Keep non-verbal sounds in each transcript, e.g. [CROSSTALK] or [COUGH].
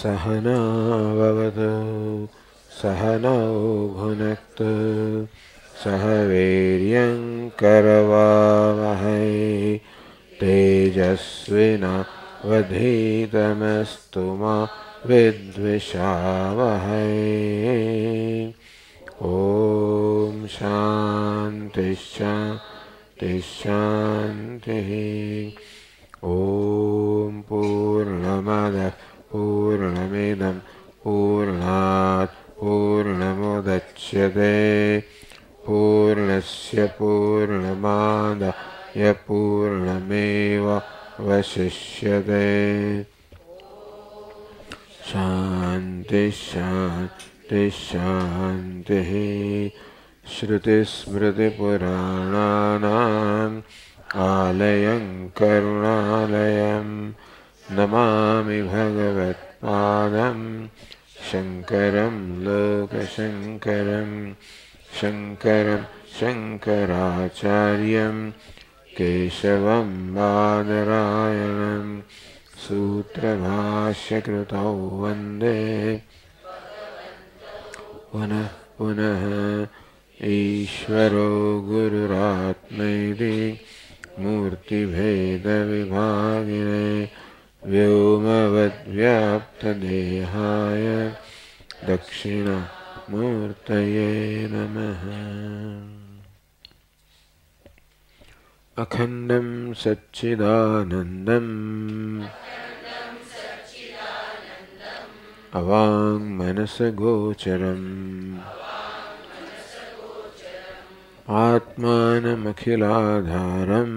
सहना भवतु सहनौ भुनक्तु सह वीर्यं करवावहै तेजस्विना वधीतमस्तु मा विद्विषावहै ॐ शान्तिश्शान्तिश्शान्तिः ॐ पूर्णमदः पूर्णमिदं पूर्णात् पूर्णमुदच्यते पूर्णस्य पूर्णमादाय पूर्णमेव वशिष्यते शान्तिशान्तिशान्तिः श्रुतिस्मृतिपुराणानाम् आलयं करुणालयम् नमामि भगवत्पादं शङ्करं लोकशङ्करं शङ्करं शङ्कराचार्यं केशवं बादरायणं सूत्रभाष्यकृतौ वन्दे पुनः पुनः ईश्वरो गुरुरात्मैति मूर्तिभेदविभागिने व्योमवद्व्याप्तदेहाय दक्षिणामूर्तये नमः अखण्डं सच्चिदानन्दम् अवाङ्मनसगोचरम् आत्मानमखिलाधारम्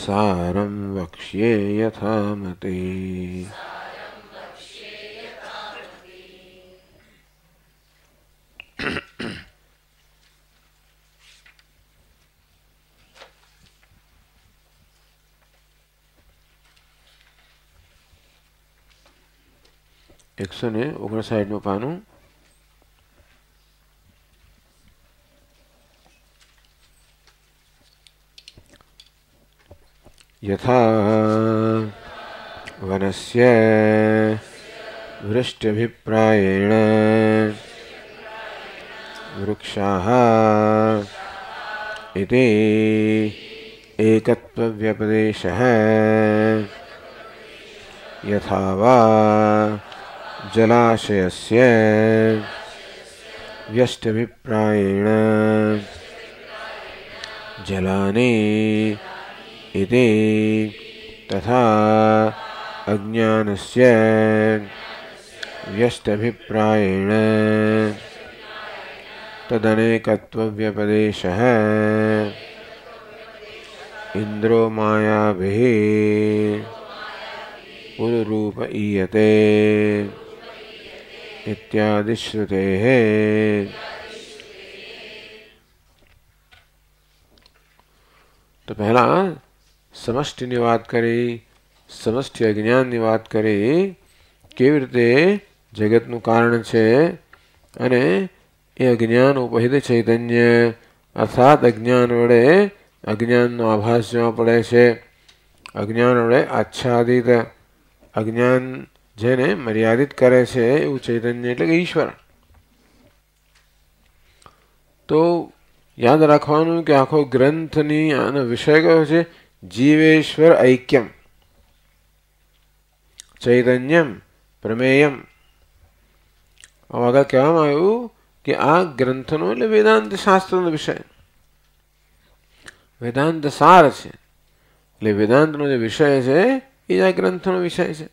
સારમ વક્ષ્યે યથા મતે એકસો ને ઓગણસાઠનું પાનું यथा वनस्य वृष्ट्यभिप्रायेण वृक्षाः इति एकत्वव्यपदेशः यथा वा जलाशयस्य व्यष्ट्यभिप्रायेण जलानि इति तथा अज्ञानस्य व्यस्तभिप्रायेण तदनेकत्वव्यपदेशः इन्द्रो मायाभिः पुरुरूप ईयते इत्यादिश्रुतेः तो पहला સમષ્ટિની વાત કરી સમષ્ટિ અજ્ઞાનની વાત કરી કેવી રીતે જગતનું કારણ છે અને એ અજ્ઞાન ઉપહિત ચૈતન્ય અર્થાત અજ્ઞાન વડે અજ્ઞાનનો આભાસ જોવા પડે છે અજ્ઞાન વડે આચ્છાદિત અજ્ઞાન જેને મર્યાદિત કરે છે એવું ચૈતન્ય એટલે કે ઈશ્વર તો યાદ રાખવાનું કે આખો ગ્રંથની આનો વિષય કયો છે જીવેશ્વર ઐક્યમ ચૈતન્યમ પ્રમેયમ આગળ કહેવામાં આવ્યું કે આ ગ્રંથનો એટલે વેદાંત શાસ્ત્રનો વિષય વેદાંત સાર છે એટલે વેદાંતનો જે વિષય છે એ આ ગ્રંથનો વિષય છે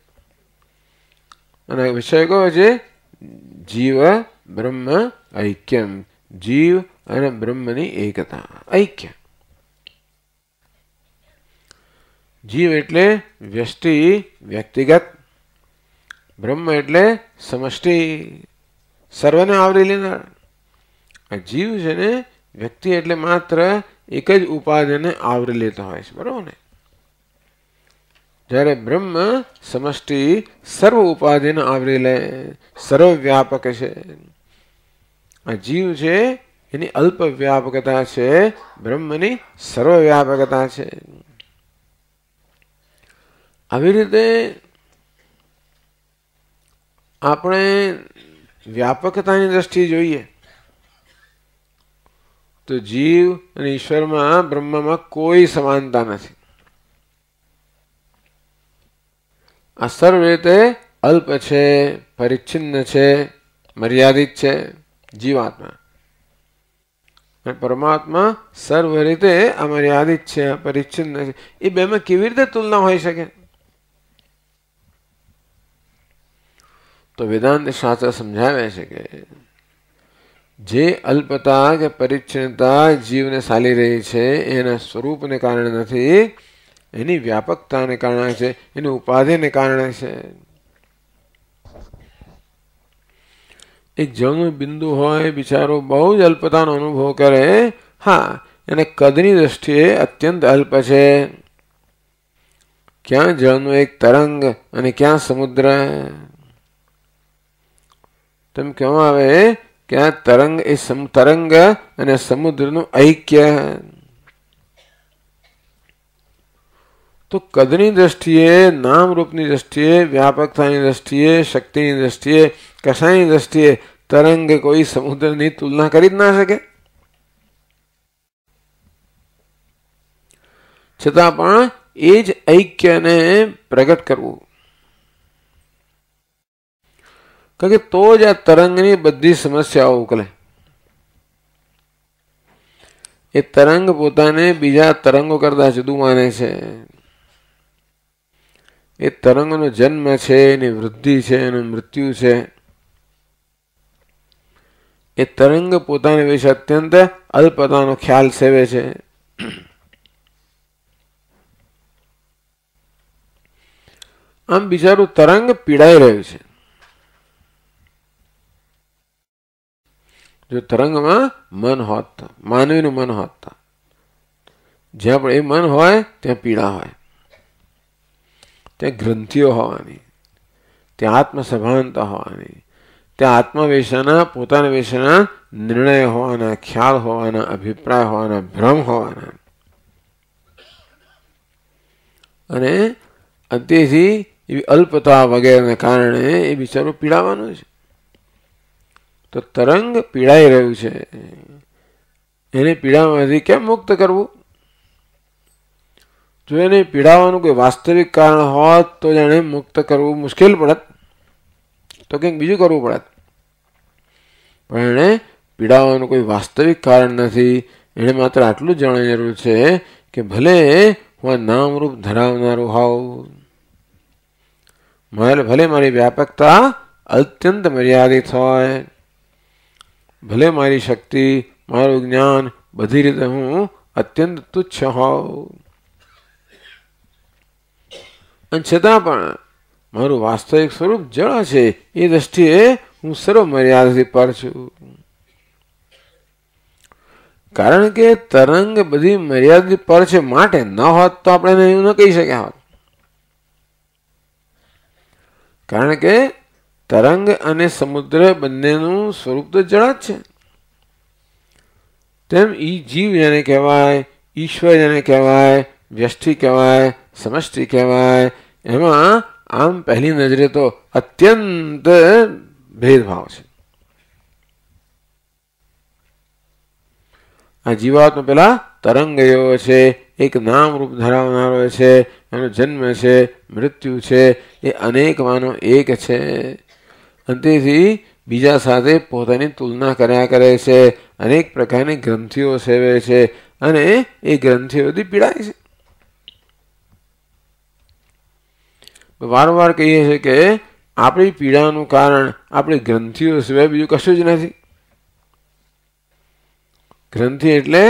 અને આ વિષય કયો છે જીવ બ્રહ્મ ઐક્યમ જીવ અને બ્રહ્મની એકતા ઐક્ય જીવ એટલે વ્યષ્ટિ વ્યક્તિગત બ્રહ્મ એટલે સમષ્ટિ સર્વને આવરી લેનાર આ જીવ છે ને વ્યક્તિ એટલે માત્ર એક જ ઉપાધિને આવરી લેતા હોય છે બરાબર ને જ્યારે બ્રહ્મ સમષ્ટિ સર્વ ઉપાધિને આવરી લે સર્વવ્યાપક છે આ જીવ છે એની અલ્પ વ્યાપકતા છે બ્રહ્મની સર્વવ્યાપકતા છે આવી રીતે આપણે વ્યાપકતાની દ્રષ્ટિએ જોઈએ તો જીવ અને ઈશ્વરમાં બ્રહ્મામાં કોઈ સમાનતા નથી આ સર્વ રીતે અલ્પ છે પરિચ્છિન્ન છે મર્યાદિત છે જીવાત્મા અને પરમાત્મા સર્વ રીતે અમર્યાદિત છે પરિચ્છિન્ન છે એ બેમાં કેવી રીતે તુલના હોઈ શકે તો વેદાંત શાસ્ત્ર સમજાવે છે કે જે અલ્પતા કે પરિચ્છિન્નતા જીવને ચાલી રહી છે એના સ્વરૂપને કારણે નથી એની વ્યાપકતાને કારણે છે એની ઉપાધિને કારણે છે એક જળનું બિંદુ હોય બિચારો બહુ જ અલ્પતાનો અનુભવ કરે હા એને કદની દ્રષ્ટિએ અત્યંત અલ્પ છે ક્યાં જળનું એક તરંગ અને ક્યાં સમુદ્ર તો કહેવામાં આવે કે આ તરંગ એ તરંગ અને સમુદ્રનું ઐક્ય તો કદની દ્રષ્ટિએ નામ રૂપની દ્રષ્ટિએ વ્યાપકતાની દ્રષ્ટિએ શક્તિની દ્રષ્ટિએ કશાની દ્રષ્ટિએ તરંગ કોઈ સમુદ્રની તુલના કરી જ ના શકે છતાં પણ એ જ ઐક્યને પ્રગટ કરવું કારણ કે તો જ આ તરંગની બધી સમસ્યાઓ ઉકલે એ તરંગ પોતાને બીજા તરંગો કરતા જુદું માને છે એ તરંગનો જન્મ છે એની વૃદ્ધિ છે એનું મૃત્યુ છે એ તરંગ પોતાને વિશે અત્યંત અલ્પતાનો ખ્યાલ સેવે છે આમ બિચારું તરંગ પીડાઈ રહ્યું છે જો તરંગમાં મન હોત માનવીનું મન હોત જ્યાં પણ એ મન હોય ત્યાં પીડા હોય ત્યાં ગ્રંથિઓ હોવાની ત્યાં આત્મસભાનતા હોવાની ત્યાં આત્મવેશના પોતાના વેશના નિર્ણય હોવાના ખ્યાલ હોવાના અભિપ્રાય હોવાના ભ્રમ હોવાના અને તેથી એવી અલ્પતા વગેરેના કારણે એ બિચારું પીડાવાનું છે તો તરંગ પીડાઈ રહ્યું છે એને પીડામાંથી કેમ મુક્ત કરવું જો એને પીડાવાનું કોઈ વાસ્તવિક કારણ હોત તો એને મુક્ત કરવું મુશ્કેલ પડત તો કંઈક બીજું કરવું પડત પણ એણે પીડાવાનું કોઈ વાસ્તવિક કારણ નથી એણે માત્ર આટલું જણાવેલું છે કે ભલે હું આ નામરૂપ ધરાવનારો હોઉં મારે ભલે મારી વ્યાપકતા અત્યંત મર્યાદિત હોય ભલે મારી શક્તિ મારું જ્ઞાન બધી રીતે હું અત્યંત તુચ્છ હોઉં અને છતાં પણ મારું વાસ્તવિક સ્વરૂપ જળ છે એ દ્રષ્ટિએ હું સર્વ મર્યાદાથી પર છું કારણ કે તરંગ બધી મર્યાદિત પર છે માટે ન હોત તો આપણે એવું ન કહી શક્યા હોત કારણ કે તરંગ અને સમુદ્ર બંનેનું સ્વરૂપ તો જળ જ છે તેમ ઈ જીવ જેને કહેવાય ઈશ્વર જેને કહેવાય વ્યષ્ટિ કહેવાય સમષ્ટિ કહેવાય એમાં આમ પહેલી નજરે તો અત્યંત ભેદભાવ છે આ જીવાત્મા પેલા તરંગ એવો છે એક નામ રૂપ ધરાવનારો છે એનો જન્મ છે મૃત્યુ છે એ અનેકમાંનો એક છે અને બીજા સાથે પોતાની તુલના કર્યા કરે છે અનેક પ્રકારની ગ્રંથિઓ સેવે છે અને એ ગ્રંથિઓથી પીડાય છે વારંવાર કહીએ છીએ કે આપણી પીડાનું કારણ આપણી ગ્રંથિઓ સિવાય બીજું કશું જ નથી ગ્રંથિ એટલે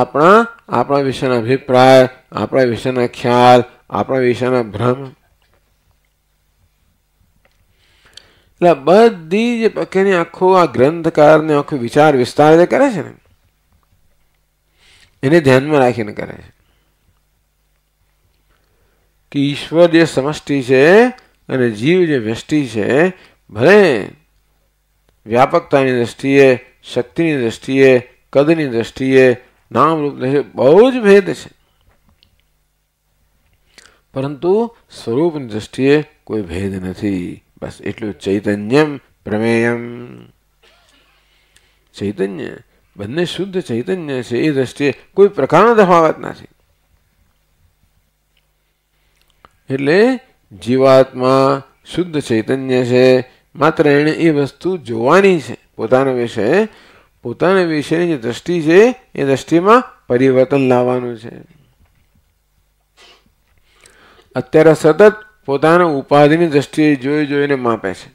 આપણા આપણા વિશેના અભિપ્રાય આપણા વિશેના ખ્યાલ આપણા વિશેના ભ્રમ એટલે બધી જે કેની આખો આ ગ્રંથકારને આખો વિચાર વિસ્તાર જે કરે છે ને એને ધ્યાનમાં રાખીને કરે છે કે ઈશ્વર જે સમષ્ટિ છે અને જીવ જે વ્યષ્ટિ છે ભલે વ્યાપકતાની દ્રષ્ટિએ શક્તિની દ્રષ્ટિએ કદની દ્રષ્ટિએ નામરૂપ દ્રષ્ટિએ બહુ જ ભેદ છે પરંતુ સ્વરૂપની દ્રષ્ટિએ કોઈ ભેદ નથી બસ એટલું ચૈતન્યમ પ્રમેયમ ચૈતન્ય બંને શુદ્ધ ચૈતન્ય છે એ દ્રષ્ટિએ કોઈ પ્રકારનો તફાવત નથી એટલે જીવાત્મા શુદ્ધ ચૈતન્ય છે માત્ર એણે એ વસ્તુ જોવાની છે પોતાના વિશે પોતાના વિશેની જે દ્રષ્ટિ છે એ દ્રષ્ટિમાં પરિવર્તન લાવવાનું છે અત્યારે સતત પોતાના ઉપાધિની દ્રષ્ટિએ જોઈ જોઈને માપે છે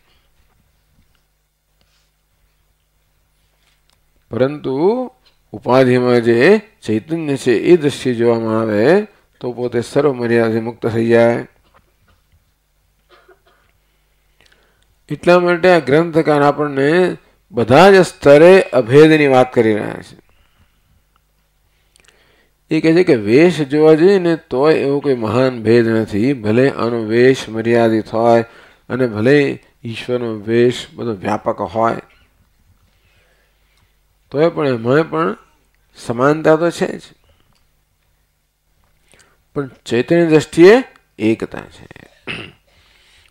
પરંતુ ઉપાધિમાં જે ચૈતન્ય છે એ દ્રષ્ટિએ જોવામાં આવે તો પોતે સર્વ મર્યાદાથી મુક્ત થઈ જાય એટલા માટે આ ગ્રંથકાર આપણને બધા જ સ્તરે અભેદની વાત કરી રહ્યા છે એ કહે છે કે વેશ જોવા જઈએ ને તોય એવો કોઈ મહાન ભેદ નથી ભલે આનો વેશ મર્યાદિત હોય અને ભલે ઈશ્વરનો વેશ બધો વ્યાપક હોય તોય પણ એમાં પણ સમાનતા તો છે જ પણ ચૈતન્ય દ્રષ્ટિએ એકતા છે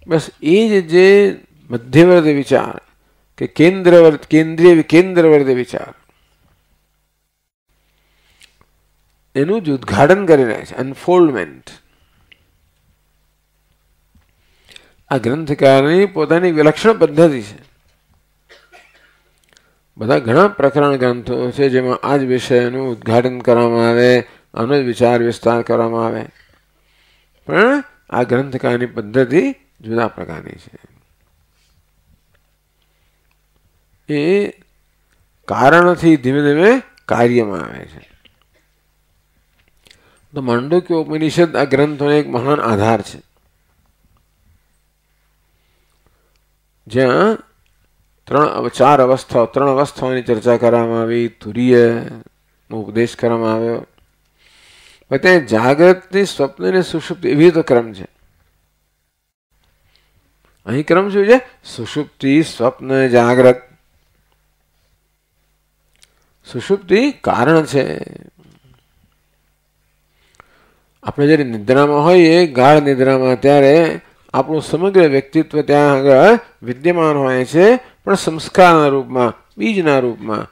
બસ એ જ જે મધ્યવર્તી વિચાર કે કેન્દ્રવર્ત કેન્દ્રીય કેન્દ્રવર્તી વિચાર એનું જ ઉદ્ઘાટન કરી રહ્યા છે અનફોલ્ડમેન્ટ આ ગ્રંથકારની પોતાની વિલક્ષણ પદ્ધતિ છે બધા ઘણા પ્રકરણ ગ્રંથો છે જેમાં આ જ વિષયનું ઉદ્ઘાટન કરવામાં આવે આનો જ વિચાર વિસ્તાર કરવામાં આવે પણ આ ગ્રંથકારની પદ્ધતિ જુદા પ્રકારની છે એ કારણથી ધીમે ધીમે કાર્યમાં આવે છે તો માંડુક્ય ઉપનિષદ આ ગ્રંથોને એક મહાન આધાર છે જ્યાં ત્રણ ચાર અવસ્થાઓ ત્રણ અવસ્થાઓની ચર્ચા કરવામાં આવી તુરીયનો ઉપદેશ કરવામાં આવ્યો ત્યાં જાગૃતની સ્વપ્નને સુષુપ્તિ એવી તો ક્રમ છે અહીં ક્રમ શું છે સુષુપ્તિ સ્વપ્ન જાગ્રત સુષુપ્તિ કારણ છે આપણે જ્યારે નિદ્રામાં હોઈએ ગાઢ નિદ્રામાં ત્યારે આપણું સમગ્ર વ્યક્તિત્વ ત્યાં આગળ વિદ્યમાન હોય છે પણ સંસ્કારના રૂપમાં બીજના રૂપમાં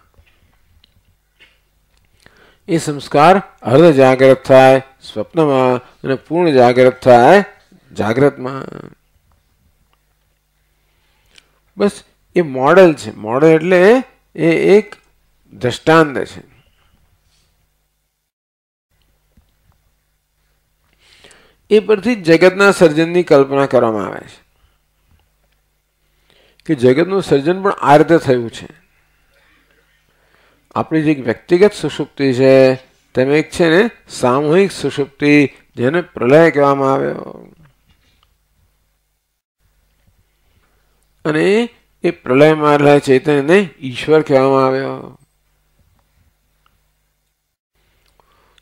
એ સંસ્કાર અર્ધ જાગ્રત થાય સ્વપ્નમાં અને પૂર્ણ જાગ્રત થાય જાગ્રતમાં બસ એ મોડેલ છે મોડેલ એટલે એ એક દ્રષ્ટાંત છે એ પરથી જગતના સર્જનની કલ્પના કરવામાં આવે છે કે જગતનું સર્જન પણ આ રીતે થયું છે આપણી જે વ્યક્તિગત સુષુપ્તિ છે તેમ એક છે ને સામૂહિક સુષુપ્તિ જેને પ્રલય કહેવામાં આવ્યો અને એ પ્રલયમાં રહેલા ચૈતન્યને ઈશ્વર કહેવામાં આવ્યો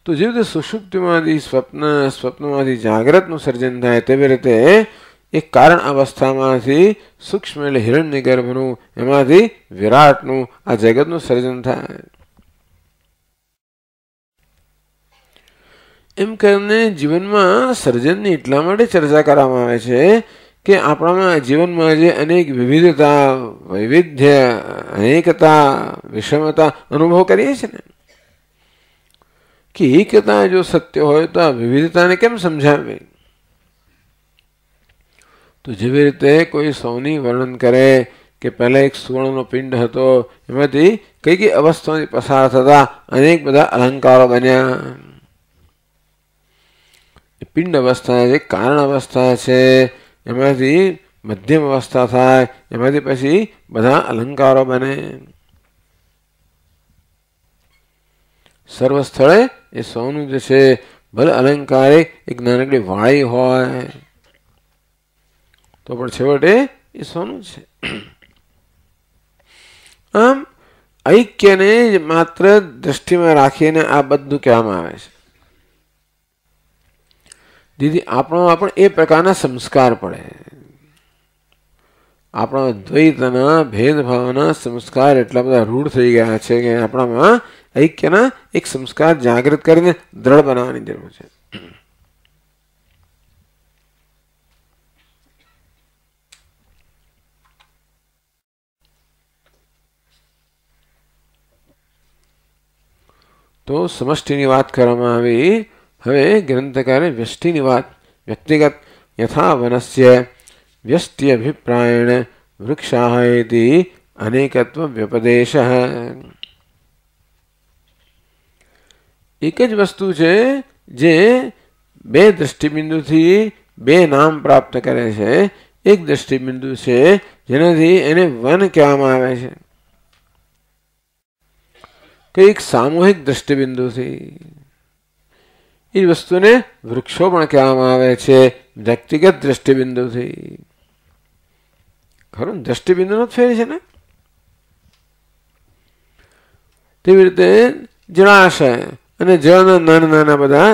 તો જે રીતે સુષુપ્તિમાંથી સ્વપ્ન સ્વપ્નમાંથી જાગ્રતનું સર્જન થાય તેવી રીતે એ કારણ અવસ્થામાંથી સૂક્ષ્મ એટલે હિરણ્ય ગર્ભનું એમાંથી વિરાટનું આ જગતનું સર્જન થાય એમ કરીને જીવનમાં સર્જનની એટલા માટે ચર્ચા કરવામાં આવે છે કે આપણામાં જીવનમાં જે અનેક વિવિધતા વૈવિધ્ય અનેકતા વિષમતા અનુભવ કરીએ છીએ ને કે એકતા જો સત્ય હોય તો આ વિવિધતાને કેમ સમજાવે તો જેવી રીતે કોઈ સૌની વર્ણન કરે કે પહેલાં એક સુવર્ણનો પિંડ હતો એમાંથી કઈ કઈ અવસ્થાઓથી પસાર થતા અનેક બધા અલંકારો બન્યા પિંડ અવસ્થા છે કારણ અવસ્થા છે એમાંથી મધ્યમ અવસ્થા થાય એમાંથી પછી બધા અલંકારો બને સર્વ સ્થળે એ સૌનું જે છે ભલે અલંકારે એક નાનકડી વાળી હોય તો પણ છેવટે એ સૌનું છે આમ ઐક્યને જ માત્ર દ્રષ્ટિમાં રાખીને આ બધું કહેવામાં આવે છે દીદી આપણામાં પણ એ પ્રકારના સંસ્કાર પડે આપણા દ્વૈતના ભેદભાવના સંસ્કાર એટલા બધા રૂઢ થઈ ગયા છે કે આપણામાં ऐक्यना एक संस्कार जागृत કરીને દ્રઢ બનાવવાની જરૂર છે તો સમષ્ટિની વાત કરવામાં આવી હવે ગ્રંથકારે વ્યષ્ટિની વાત વ્યક્તિગત યથા વનસ્ય વ્યષ્ટિ અભિપ્રાયણ વૃક્ષાહ इति અનેકત્વ વ્યપદેશઃ એક જ વસ્તુ છે જે બે દ્રષ્ટિબિંદુથી બે નામ પ્રાપ્ત કરે છે એક દ્રષ્ટિબિંદુ છે જેનાથી એને વન કહેવામાં આવે છે કે એક સામૂહિક દ્રષ્ટિબિંદુથી એ વસ્તુને વૃક્ષો પણ કહેવામાં આવે છે વ્યક્તિગત દ્રષ્ટિબિંદુથી ખરું દ્રષ્ટિબિંદુનો જ ફેર છે ને તેવી રીતે જણાશે અને જના નાના નાના બધા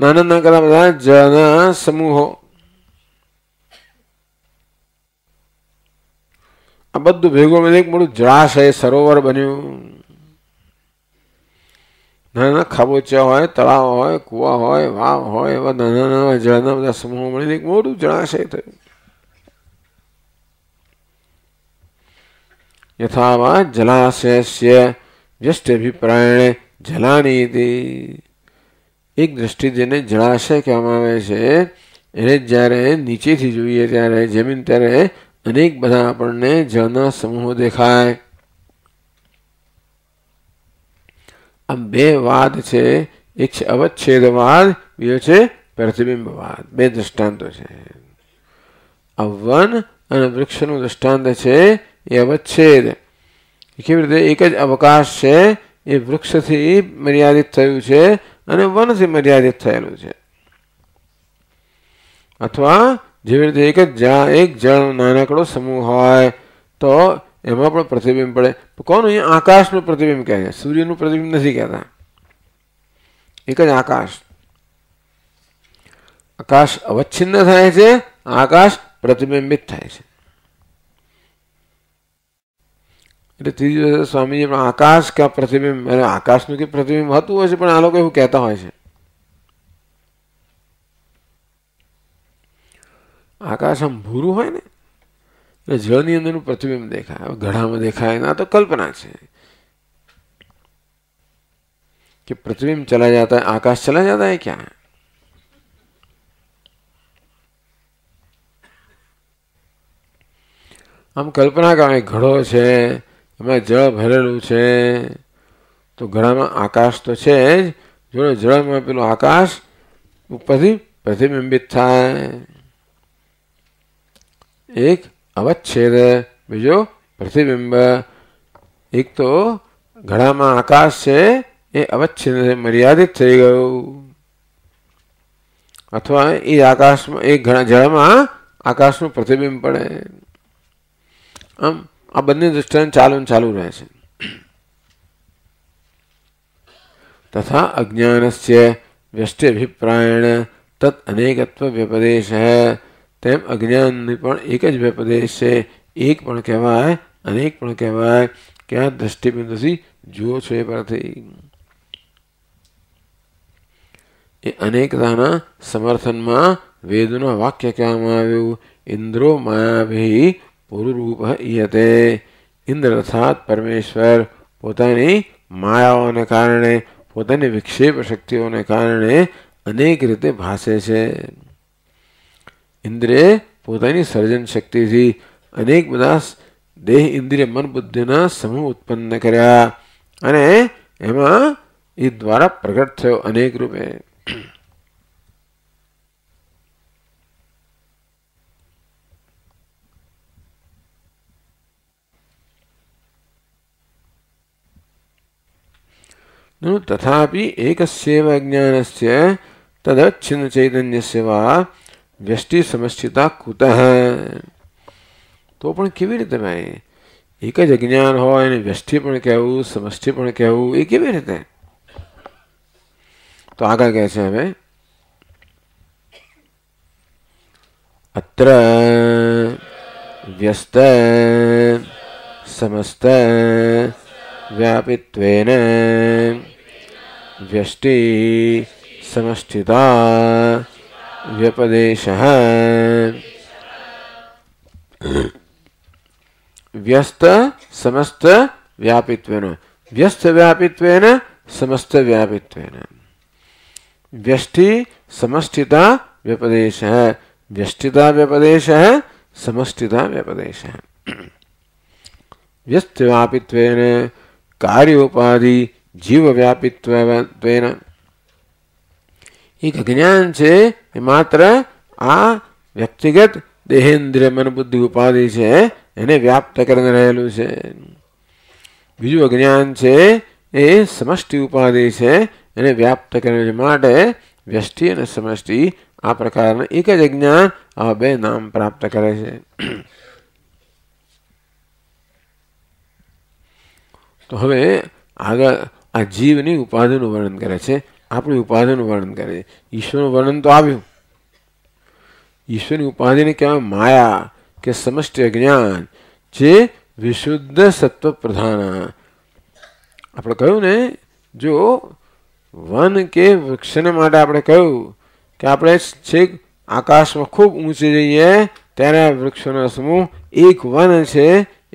નાના નાના બધા જના સમૂહો આ બધું ભેગો મળે એક મોટું જળાશય સરોવર બન્યું નાના નાના ખાબોચિયા હોય તળાવ હોય કુવા હોય વાવ હોય એવા નાના નાના જળના બધા સમૂહો મળીને એક મોટું જળાશય થયું યથાવા જલાશયસ્ય વ્યસ્તભિપ્રાયણે જલાનીતિ એક દ્રષ્ટિ જેને જળાશય કહેવામાં આવે છે એને જ્યારે નીચેથી જોઈએ ત્યારે જમીન ત્યારે અનેક બધા આપણને જળના સમૂહો દેખાય આમ બે વાદ છે એક છે અવચ્છેદવાદ બીજો છે પ્રતિબિંબવાદ બે દ્રષ્ટાંતો છે આ વન અને વૃક્ષનું દ્રષ્ટાંત છે એ અવચ્છેદ કેવી રીતે એક જ અવકાશ છે એ વૃક્ષથી મર્યાદિત થયું છે અને વનથી મર્યાદિત થયેલું છે અથવા જેવી રીતે એક જ જા એક જળનો નાનકડો સમૂહ હોય તો એમાં પણ પ્રતિબિંબ પડે કોનું અહીંયા આકાશનું પ્રતિબિંબ કહે છે સૂર્યનું પ્રતિબિંબ નથી કહેતા એક જ આકાશ આકાશ અવચ્છિન્ન થાય છે આકાશ પ્રતિબિંબિત થાય છે એટલે ત્રીજી સ્વામીજી પણ આકાશ કે પ્રતિબિંબ અને આકાશનું કે પ્રતિબિંબ હતું હોય છે પણ આ લોકો એવું કહેતા હોય છે આકાશ આમ ભૂરું હોય ને એટલે જળની અંદરનું પ્રતિબિંબ દેખાય ઘડામાં દેખાય ના તો કલ્પના છે કે પ્રતિબિંબ ચલા જતા આકાશ ચલા જતા जाता ક્યાં આમ કલ્પના કરો ઘડો છે એમાં જળ ભરેલું છે તો ઘણામાં આકાશ તો છે જ જોડે જળમાં પેલું આકાશ ઉપરથી પ્રતિબિંબિત થાય એક અવચ્છેદ બીજો પ્રતિબિંબ એક તો ઘણામાં આકાશ છે એ અવચ્છેદ મર્યાદિત થઈ ગયું અથવા એ આકાશમાં એ ઘણા જળમાં આકાશનું પ્રતિબિંબ પડે આમ આ બંને દૃષ્ટાંત ચાલુ ચાલુ રહે છે તથા અજ્ઞાનસ્ય વ્યષ્ટિભિપ્રાયણ તત અનેકત્વ વ્યપદેશ તેમ અજ્ઞાનની પણ એક જ વ્યપદેશ છે એક પણ કહેવાય અનેક પણ કહેવાય ક્યાં દ્રષ્ટિબિંદુથી જુઓ છો એ પરથી એ અનેકતાના સમર્થનમાં વેદનું વાક્ય કહેવામાં આવ્યું ઇન્દ્રો માયાભી પુરુરૂપ ઈયતે ઇન્દ્ર અર્થાત પરમેશ્વર પોતાની માયાઓને કારણે પોતાની વિક્ષેપ શક્તિઓને કારણે અનેક રીતે ભાસે છે ઇન્દ્રે પોતાની સર્જન શક્તિથી અનેક બધા દેહ ઇન્દ્રિય મન બુદ્ધિના સમૂહ ઉત્પન્ન કર્યા અને એમાં એ દ્વારા પ્રગટ થયો અનેક રૂપે नु तथापि एकस्यैव ज्ञानस्य તદચ્છિન્નચૈતન્યસ્ય વા વ્યષ્ટિ સમસ્થિતા કુતઃ તો પણ કેવી રીતે ભાઈ એક જ અજ્ઞાન હોય અને વ્યષ્ટિ પણ કહેવું સમષ્ટિ પણ કહેવું એ કેવી રીતે તો આગળ કહે છે હવે અત્ર વ્યસ્ત સમસ્ત व्यापित्वेन व्यष्टि समष्टिता व्यपदेशः व्यस्त समस्त व्यापित्वेन व्यस्त व्यापित्वेन समस्त व्यापित्वेन व्यष्टि समष्टिता व्यपदेशः व्यष्टिता व्यपदेशः समष्टिता व्यपदेशः व्यस्त व्यापित्वेन કાર્યોપાધિ જીવવ્યાપિત્વેન એક જ્ઞાન છે એ માત્ર આ વ્યક્તિગત દેહેન્દ્રિય મન બુદ્ધિ ઉપાધિ છે એને વ્યાપ્ત કરીને રહેલું છે બીજું અજ્ઞાન છે એ સમષ્ટિ ઉપાધિ છે એને વ્યાપ્ત કરીને માટે વ્યષ્ટિ અને સમષ્ટિ આ પ્રકારના એક જ અજ્ઞાન આ બે નામ પ્રાપ્ત કરે છે તો હવે આગળ આ જીવની ઉપાધિનું વર્ણન કરે છે આપણી ઉપાધિનું વર્ણન કરે છે ઈશ્વરનું વર્ણન તો આવ્યું ઈશ્વરની ઉપાધિને કહેવાય માયા કે સમષ્ટિ અજ્ઞાન જે વિશુદ્ધ સત્વ પ્રધાન આપણે કહ્યું ને જો વન કે વૃક્ષને માટે આપણે કહ્યું કે આપણે છેક આકાશમાં ખૂબ ઊંચે જઈએ ત્યારે વૃક્ષોના સમૂહ એક વન છે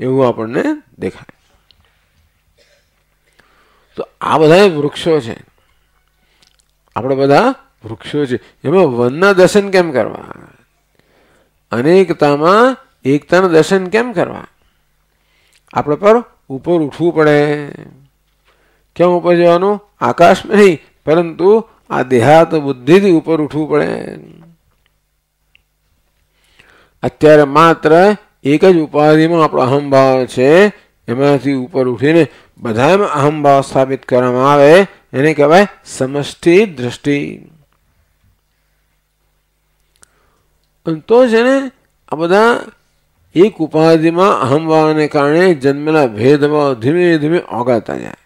એવું આપણને દેખાય તો આ બધા વૃક્ષો છે આપણે બધા વૃક્ષો છે એમાં વનના દર્શન કેમ કરવા અનેકતામાં એકતાના દર્શન કેમ કરવા આપણે પર ઉપર ઉઠવું પડે કેમ ઉપર જવાનું આકાશ નહીં પરંતુ આ દેહાત બુદ્ધિથી ઉપર ઉઠવું પડે અત્યારે માત્ર એક જ ઉપાધિમાં આપણો અહમભાવ છે એમાંથી ઉપર ઉઠીને બધામાં અહમભાવ સ્થાપિત કરવામાં આવે એને કહેવાય સમષ્ટિ દ્રષ્ટિ તો છે ને આ બધા એક ઉપાધિમાં ભાવને કારણે જન્મેલા ભેદભાવ ધીમે ધીમે ઓગાતા જાય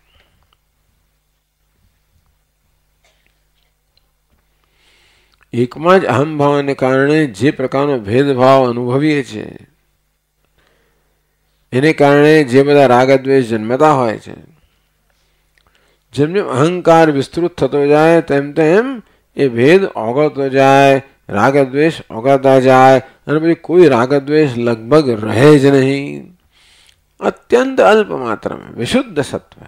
એકમાં જ અહમ ભાવને કારણે જે પ્રકારનો ભેદભાવ અનુભવીએ છીએ એને કારણે જે બધા રાગદ્વેષ જન્મતા હોય છે જેમ જેમ અહંકાર વિસ્તૃત થતો જાય તેમ તેમ એ ભેદ ઓગળતો જાય રાગદ્વેષ ઓગળતા જાય અને પછી કોઈ રાગદ્વેષ લગભગ રહે જ નહીં અત્યંત અલ્પ માત્રામાં વિશુદ્ધ સત્વ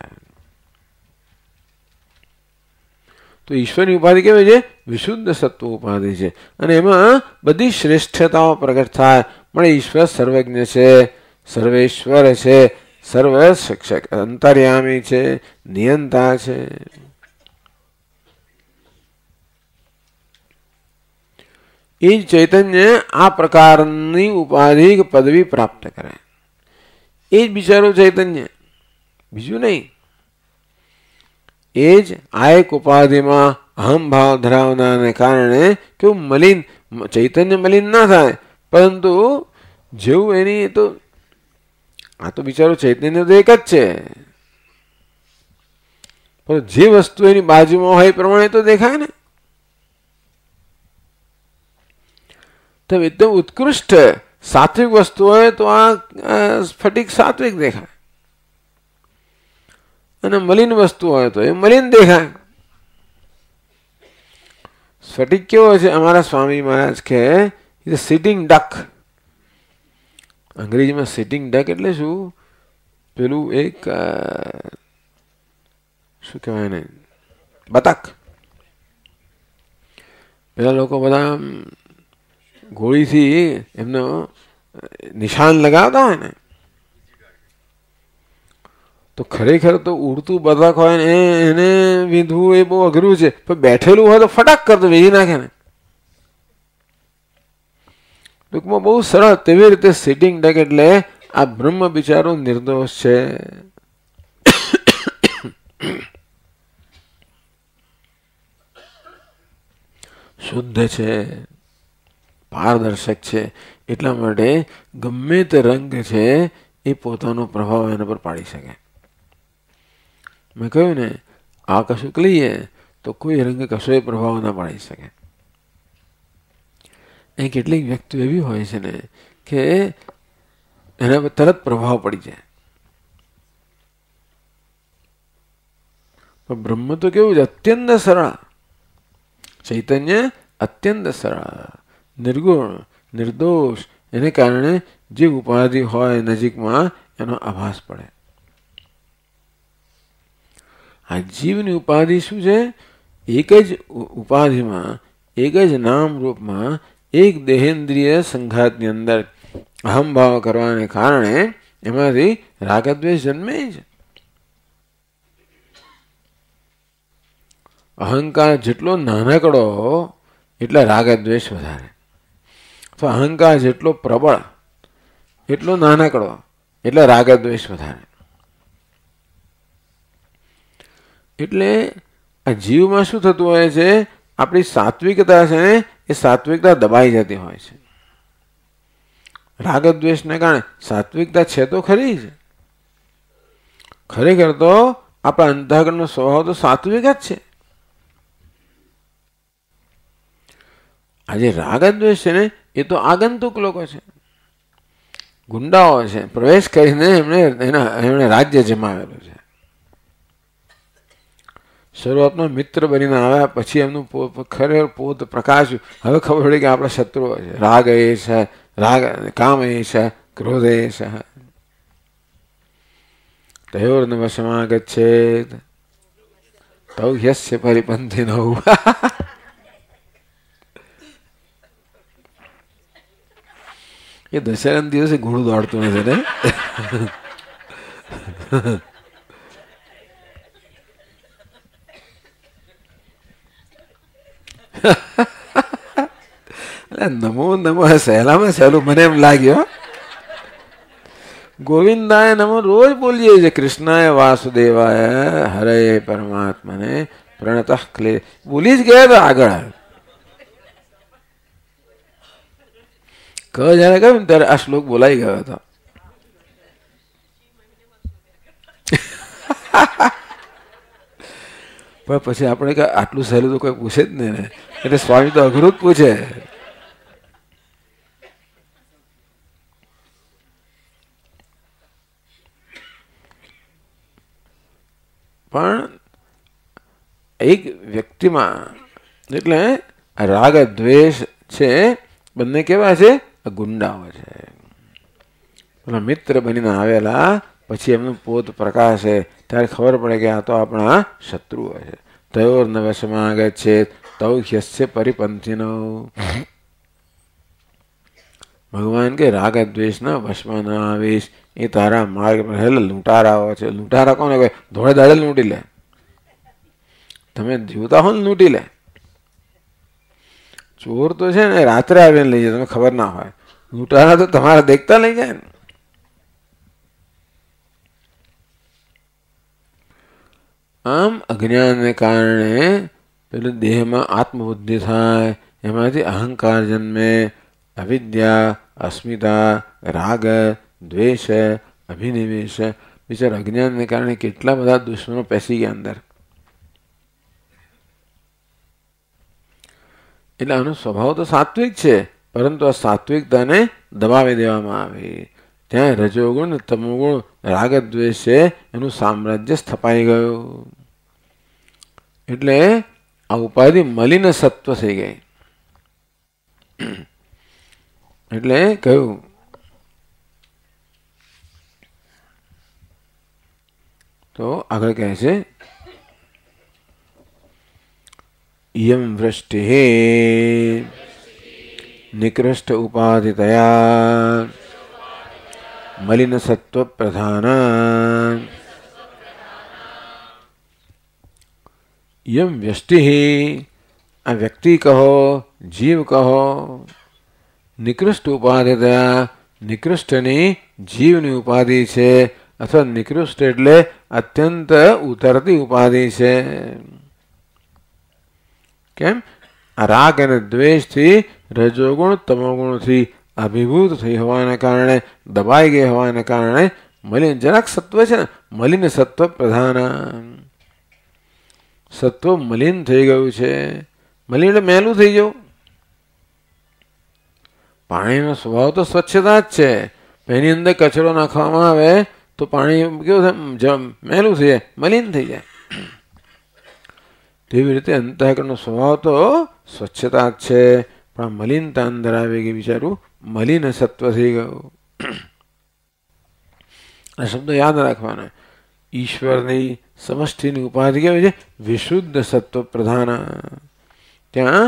તો ઈશ્વરની ઉપાધિ કેવી છે વિશુદ્ધ સત્વ ઉપાધિ છે અને એમાં બધી શ્રેષ્ઠતાઓ પ્રગટ થાય પણ ઈશ્વર સર્વજ્ઞ છે સર્વેશ્વર છે સર્વ શિક્ષક અંતર્યામી છે નિયંતા છે એ જ ચૈતન્ય આ પ્રકારની ઉપાધિક પદવી પ્રાપ્ત કરે એ જ બિચારું ચૈતન્ય બીજું નહીં એ જ આ એક ઉપાધિમાં અહમ ભાવ ધરાવનારને કારણે કેવું મલિન ચૈતન્ય મલિન ના થાય પરંતુ જેવું એની તો આ તો બિચારો ચૈતન્ય તો એક જ છે જે વસ્તુ એની બાજુમાં હોય પ્રમાણે તો દેખાય ને તો એકદમ ઉત્કૃષ્ટ સાત્વિક વસ્તુ હોય તો આ સ્ફટિક સાત્વિક દેખાય અને મલિન વસ્તુ હોય તો એ મલિન દેખાય સ્ફટિક કેવો છે અમારા સ્વામી મહારાજ કે ઇઝ સિટિંગ ડક અંગ્રેજીમાં સિટિંગ ડક એટલે શું પેલું એક શું કહેવાય ને બતક પેલા લોકો બધા ગોળીથી એમનો નિશાન લગાવતા હોય ને તો ખરેખર તો ઉડતું બતક હોય ને એને વીંધવું એ બહુ અઘરું છે પણ બેઠેલું હોય તો ફટાક કરતો વીંધી નાખે ને ટૂંકમાં બહુ સરળ તેવી રીતે સીડિંગ ડેક એટલે આ બ્રહ્મ બિચારો નિર્દોષ છે શુદ્ધ છે પારદર્શક છે એટલા માટે ગમે તે રંગ છે એ પોતાનો પ્રભાવ એના પર પાડી શકે મેં કહ્યું ને આ કશુંક લઈએ તો કોઈ રંગ કશોય પ્રભાવ ના પાડી શકે અહીં કેટલીક વ્યક્તિઓ એવી હોય છે ને કે એના પર તરત પ્રભાવ પડી જાય પણ બ્રહ્મ તો કેવું છે અત્યંત સરળ ચૈતન્ય અત્યંત સરળ નિર્ગુણ નિર્દોષ એને કારણે જે ઉપાધિ હોય નજીકમાં એનો આભાસ પડે આ જીવની ઉપાધિ શું છે એક જ ઉપાધિમાં એક જ નામ રૂપમાં એક દેહેન્દ્રિય સંઘાતની અંદર અહમભાવ કરવાને કારણે એમાંથી રાગદ્વેષ જન્મે જ અહંકાર જેટલો નાનકડો એટલે રાગદ્વેષ વધારે તો અહંકાર જેટલો પ્રબળ એટલો નાનકડો એટલે રાગદ્વેષ વધારે એટલે આ જીવમાં શું થતું હોય છે આપણી સાત્વિકતા છે ને એ સાત્વિકતા દબાઈ જતી હોય છે રાગદ્વેષને કારણે સાત્વિકતા છે તો ખરી જ ખરેખર તો આપણા અંતઃકરણનો સ્વભાવ તો સાત્વિક જ છે આજે રાગદ્વેષ છે ને એ તો આગંતુક લોકો છે ગુંડાઓ છે પ્રવેશ કરીને એમણે એના એમણે રાજ્ય જમાવેલું છે શરૂઆતમાં મિત્ર બનીને આવ્યા પછી એમનું ખરેખર પોત પ્રકાશ હવે ખબર પડી કે આપણા શત્રુઓ છે રાગ એ છે રાગ કામ એ છે ક્રોધ એ છે તયોર્નવશમાગચ્છેત તૌ યસ્ય પરિપંથિનૌ [LAUGHS] એ દશેરાના દિવસે ઘોડું દોડતું નથી ને [LAUGHS] એટલે નમો નમો સહેલામાં સહેલું મને એમ લાગ્યો ગોવિંદાએ નમો રોજ બોલીએ છીએ કૃષ્ણાય વાસુદેવાય હરે પરમાત્માને પ્રણત ક્લે બોલી જ ગયા તો આગળ ક જ્યારે કહ્યું ત્યારે આ શ્લોક બોલાઈ ગયો હતો પણ પછી આપણે કે આટલું સહેલું તો કોઈ પૂછે જ નહીં ને એટલે સ્વામી તો અઘરું જ પૂછે પણ એક વ્યક્તિમાં એટલે રાગ દ્વેષ છે બંને કેવા છે ગુંડાઓ છે પેલા મિત્ર બનીને આવેલા પછી એમનું પોત પ્રકાશ છે ત્યારે ખબર પડે કે આ તો આપણા શત્રુઓ છે તયોર તયોર્ન વશમાં ગચ્છેત તૌ હ્યસ્ય પરિપંથીનો ભગવાન કે રાગ દ્વેષના વશમાં ના આવીશ એ તારા માર્ગ પર હેલ લૂંટારાઓ છે લૂંટારા કોને કહે ધોળે દાડે લૂંટી લે તમે જીવતા હો ને લૂંટી લે ચોર તો છે ને રાત્રે આવીને લઈ જાય તમે ખબર ના હોય લૂંટારા તો તમારા દેખતા લઈ જાય ને આમ અજ્ઞાનને કારણે પેલું દેહમાં આત્મબુદ્ધિ થાય એમાંથી અહંકાર જન્મે અવિદ્યા અસ્મિતા રાગ દ્વેષ અભિનિવેશ બિચાર અજ્ઞાનને કારણે કેટલા બધા દુશ્મનો પેસી ગયા અંદર એટલે આનો સ્વભાવ તો સાત્વિક છે પરંતુ આ સાત્વિકતાને દબાવી દેવામાં આવી ત્યાં રજોગુણ તમોગુણ રાગદ્વેષે એનું સામ્રાજ્ય સ્થપાઈ ગયું એટલે આ ઉપાધિ મલિન સત્વ થઈ ગઈ એટલે કહ્યું તો આગળ કહે છે યમ વૃષ્ટિ નિકૃષ્ટ ઉપાધિ ઉપાધિતયા मलिनसत्वप्रधान यम व्यष्टि આ વ્યક્તિ કહો જીવ કહો નિકૃષ્ટ ઉપાધિતયા નિકૃષ્ટની જીવની ઉપાધિ છે અથવા નિકૃષ્ટ એટલે અત્યંત ઉતરતી ઉપાધિ છે કેમ રાગ અને દ્વેષથી રજોગુણ તમોગુણથી અભિભૂત થઈ હોવાના કારણે દબાઈ ગઈ હોવાના કારણે મલિન જરાક સત્વ છે ને મલિન સત્વ પ્રધાન સત્વ મલિન થઈ ગયું છે મલિન એટલે મેલું થઈ ગયું પાણીનો સ્વભાવ તો સ્વચ્છતા જ છે એની અંદર કચરો નાખવામાં આવે તો પાણી કેવું થાય મેલું થઈ જાય મલિન થઈ જાય તેવી રીતે અંતઃકરણનો સ્વભાવ તો સ્વચ્છતા જ છે પણ મલિનતા અંદર આવે કે વિચારું મલિન સત્વ થઈ ગયું આ શબ્દો યાદ રાખવાના ઈશ્વરની સમષ્ટિની ઉપાધિ કેવી છે વિશુદ્ધ સત્વ પ્રધાન ત્યાં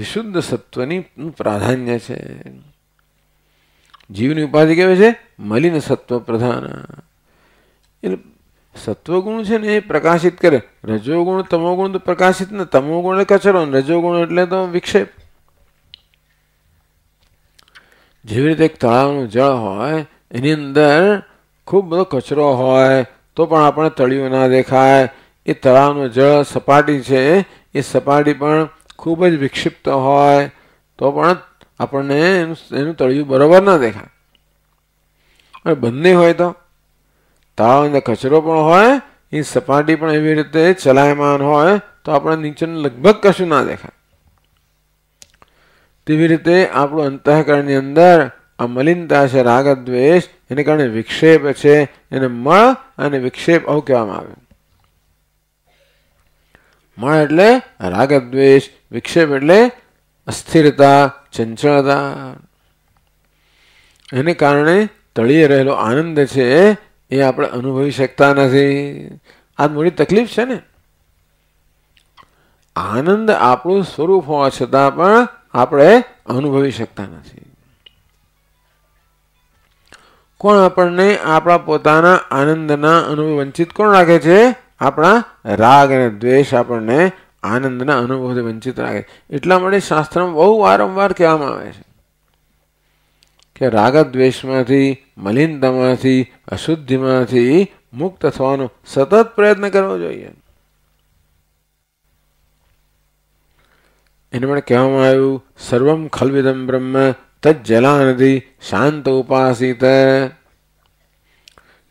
વિશુદ્ધ સત્વની પ્રાધાન્ય છે જીવની ઉપાધિ કેવી છે મલિન સત્વ પ્રધાન એટલે સત્વગુણ છે ને એ પ્રકાશિત કરે રજોગુણ તમોગુણ તો પ્રકાશિત ને તમોગુણ એટલે કચરો રજોગુણ એટલે તો વિક્ષેપ જેવી રીતે એક તળાવનું જળ હોય એની અંદર ખૂબ બધો કચરો હોય તો પણ આપણે તળિયું ના દેખાય એ તળાવનું જળ સપાટી છે એ સપાટી પણ ખૂબ જ વિક્ષિપ્ત હોય તો પણ આપણને એનું એનું તળિયું બરાબર ના દેખાય હવે બંને હોય તો તળાવની અંદર કચરો પણ હોય એ સપાટી પણ એવી રીતે ચલાયમાન હોય તો આપણે નીચેનું લગભગ કશું ના દેખાય તેવી રીતે આપણું અંતઃકરણની અંદર આ મલિનતા છે રાગ દ્વેષ એને કારણે વિક્ષેપ છે એને મળ અને વિક્ષેપ આવું કહેવામાં આવે મળ એટલે રાગ દ્વેષ વિક્ષેપ એટલે અસ્થિરતા ચંચળતા એને કારણે તળિયે રહેલો આનંદ છે એ આપણે અનુભવી શકતા નથી આ મોટી તકલીફ છે ને આનંદ આપણું સ્વરૂપ હોવા છતાં પણ આપણે અનુભવી શકતા નથી કોણ આપણને આપણા પોતાના આનંદના અનુભવ વંચિત કોણ રાખે છે આપણા રાગ અને દ્વેષ આપણને આનંદના અનુભવથી વંચિત રાખે એટલા માટે શાસ્ત્રમાં બહુ વારંવાર કહેવામાં આવે છે કે રાગ દ્વેષમાંથી મલિનતામાંથી અશુદ્ધિમાંથી મુક્ત થવાનો સતત પ્રયત્ન કરવો જોઈએ એને પણ કહેવામાં આવ્યું સર્વમ ખલવિદમ બ્રહ્મ તજ્જલાનધિ શાંત ઉપાસિત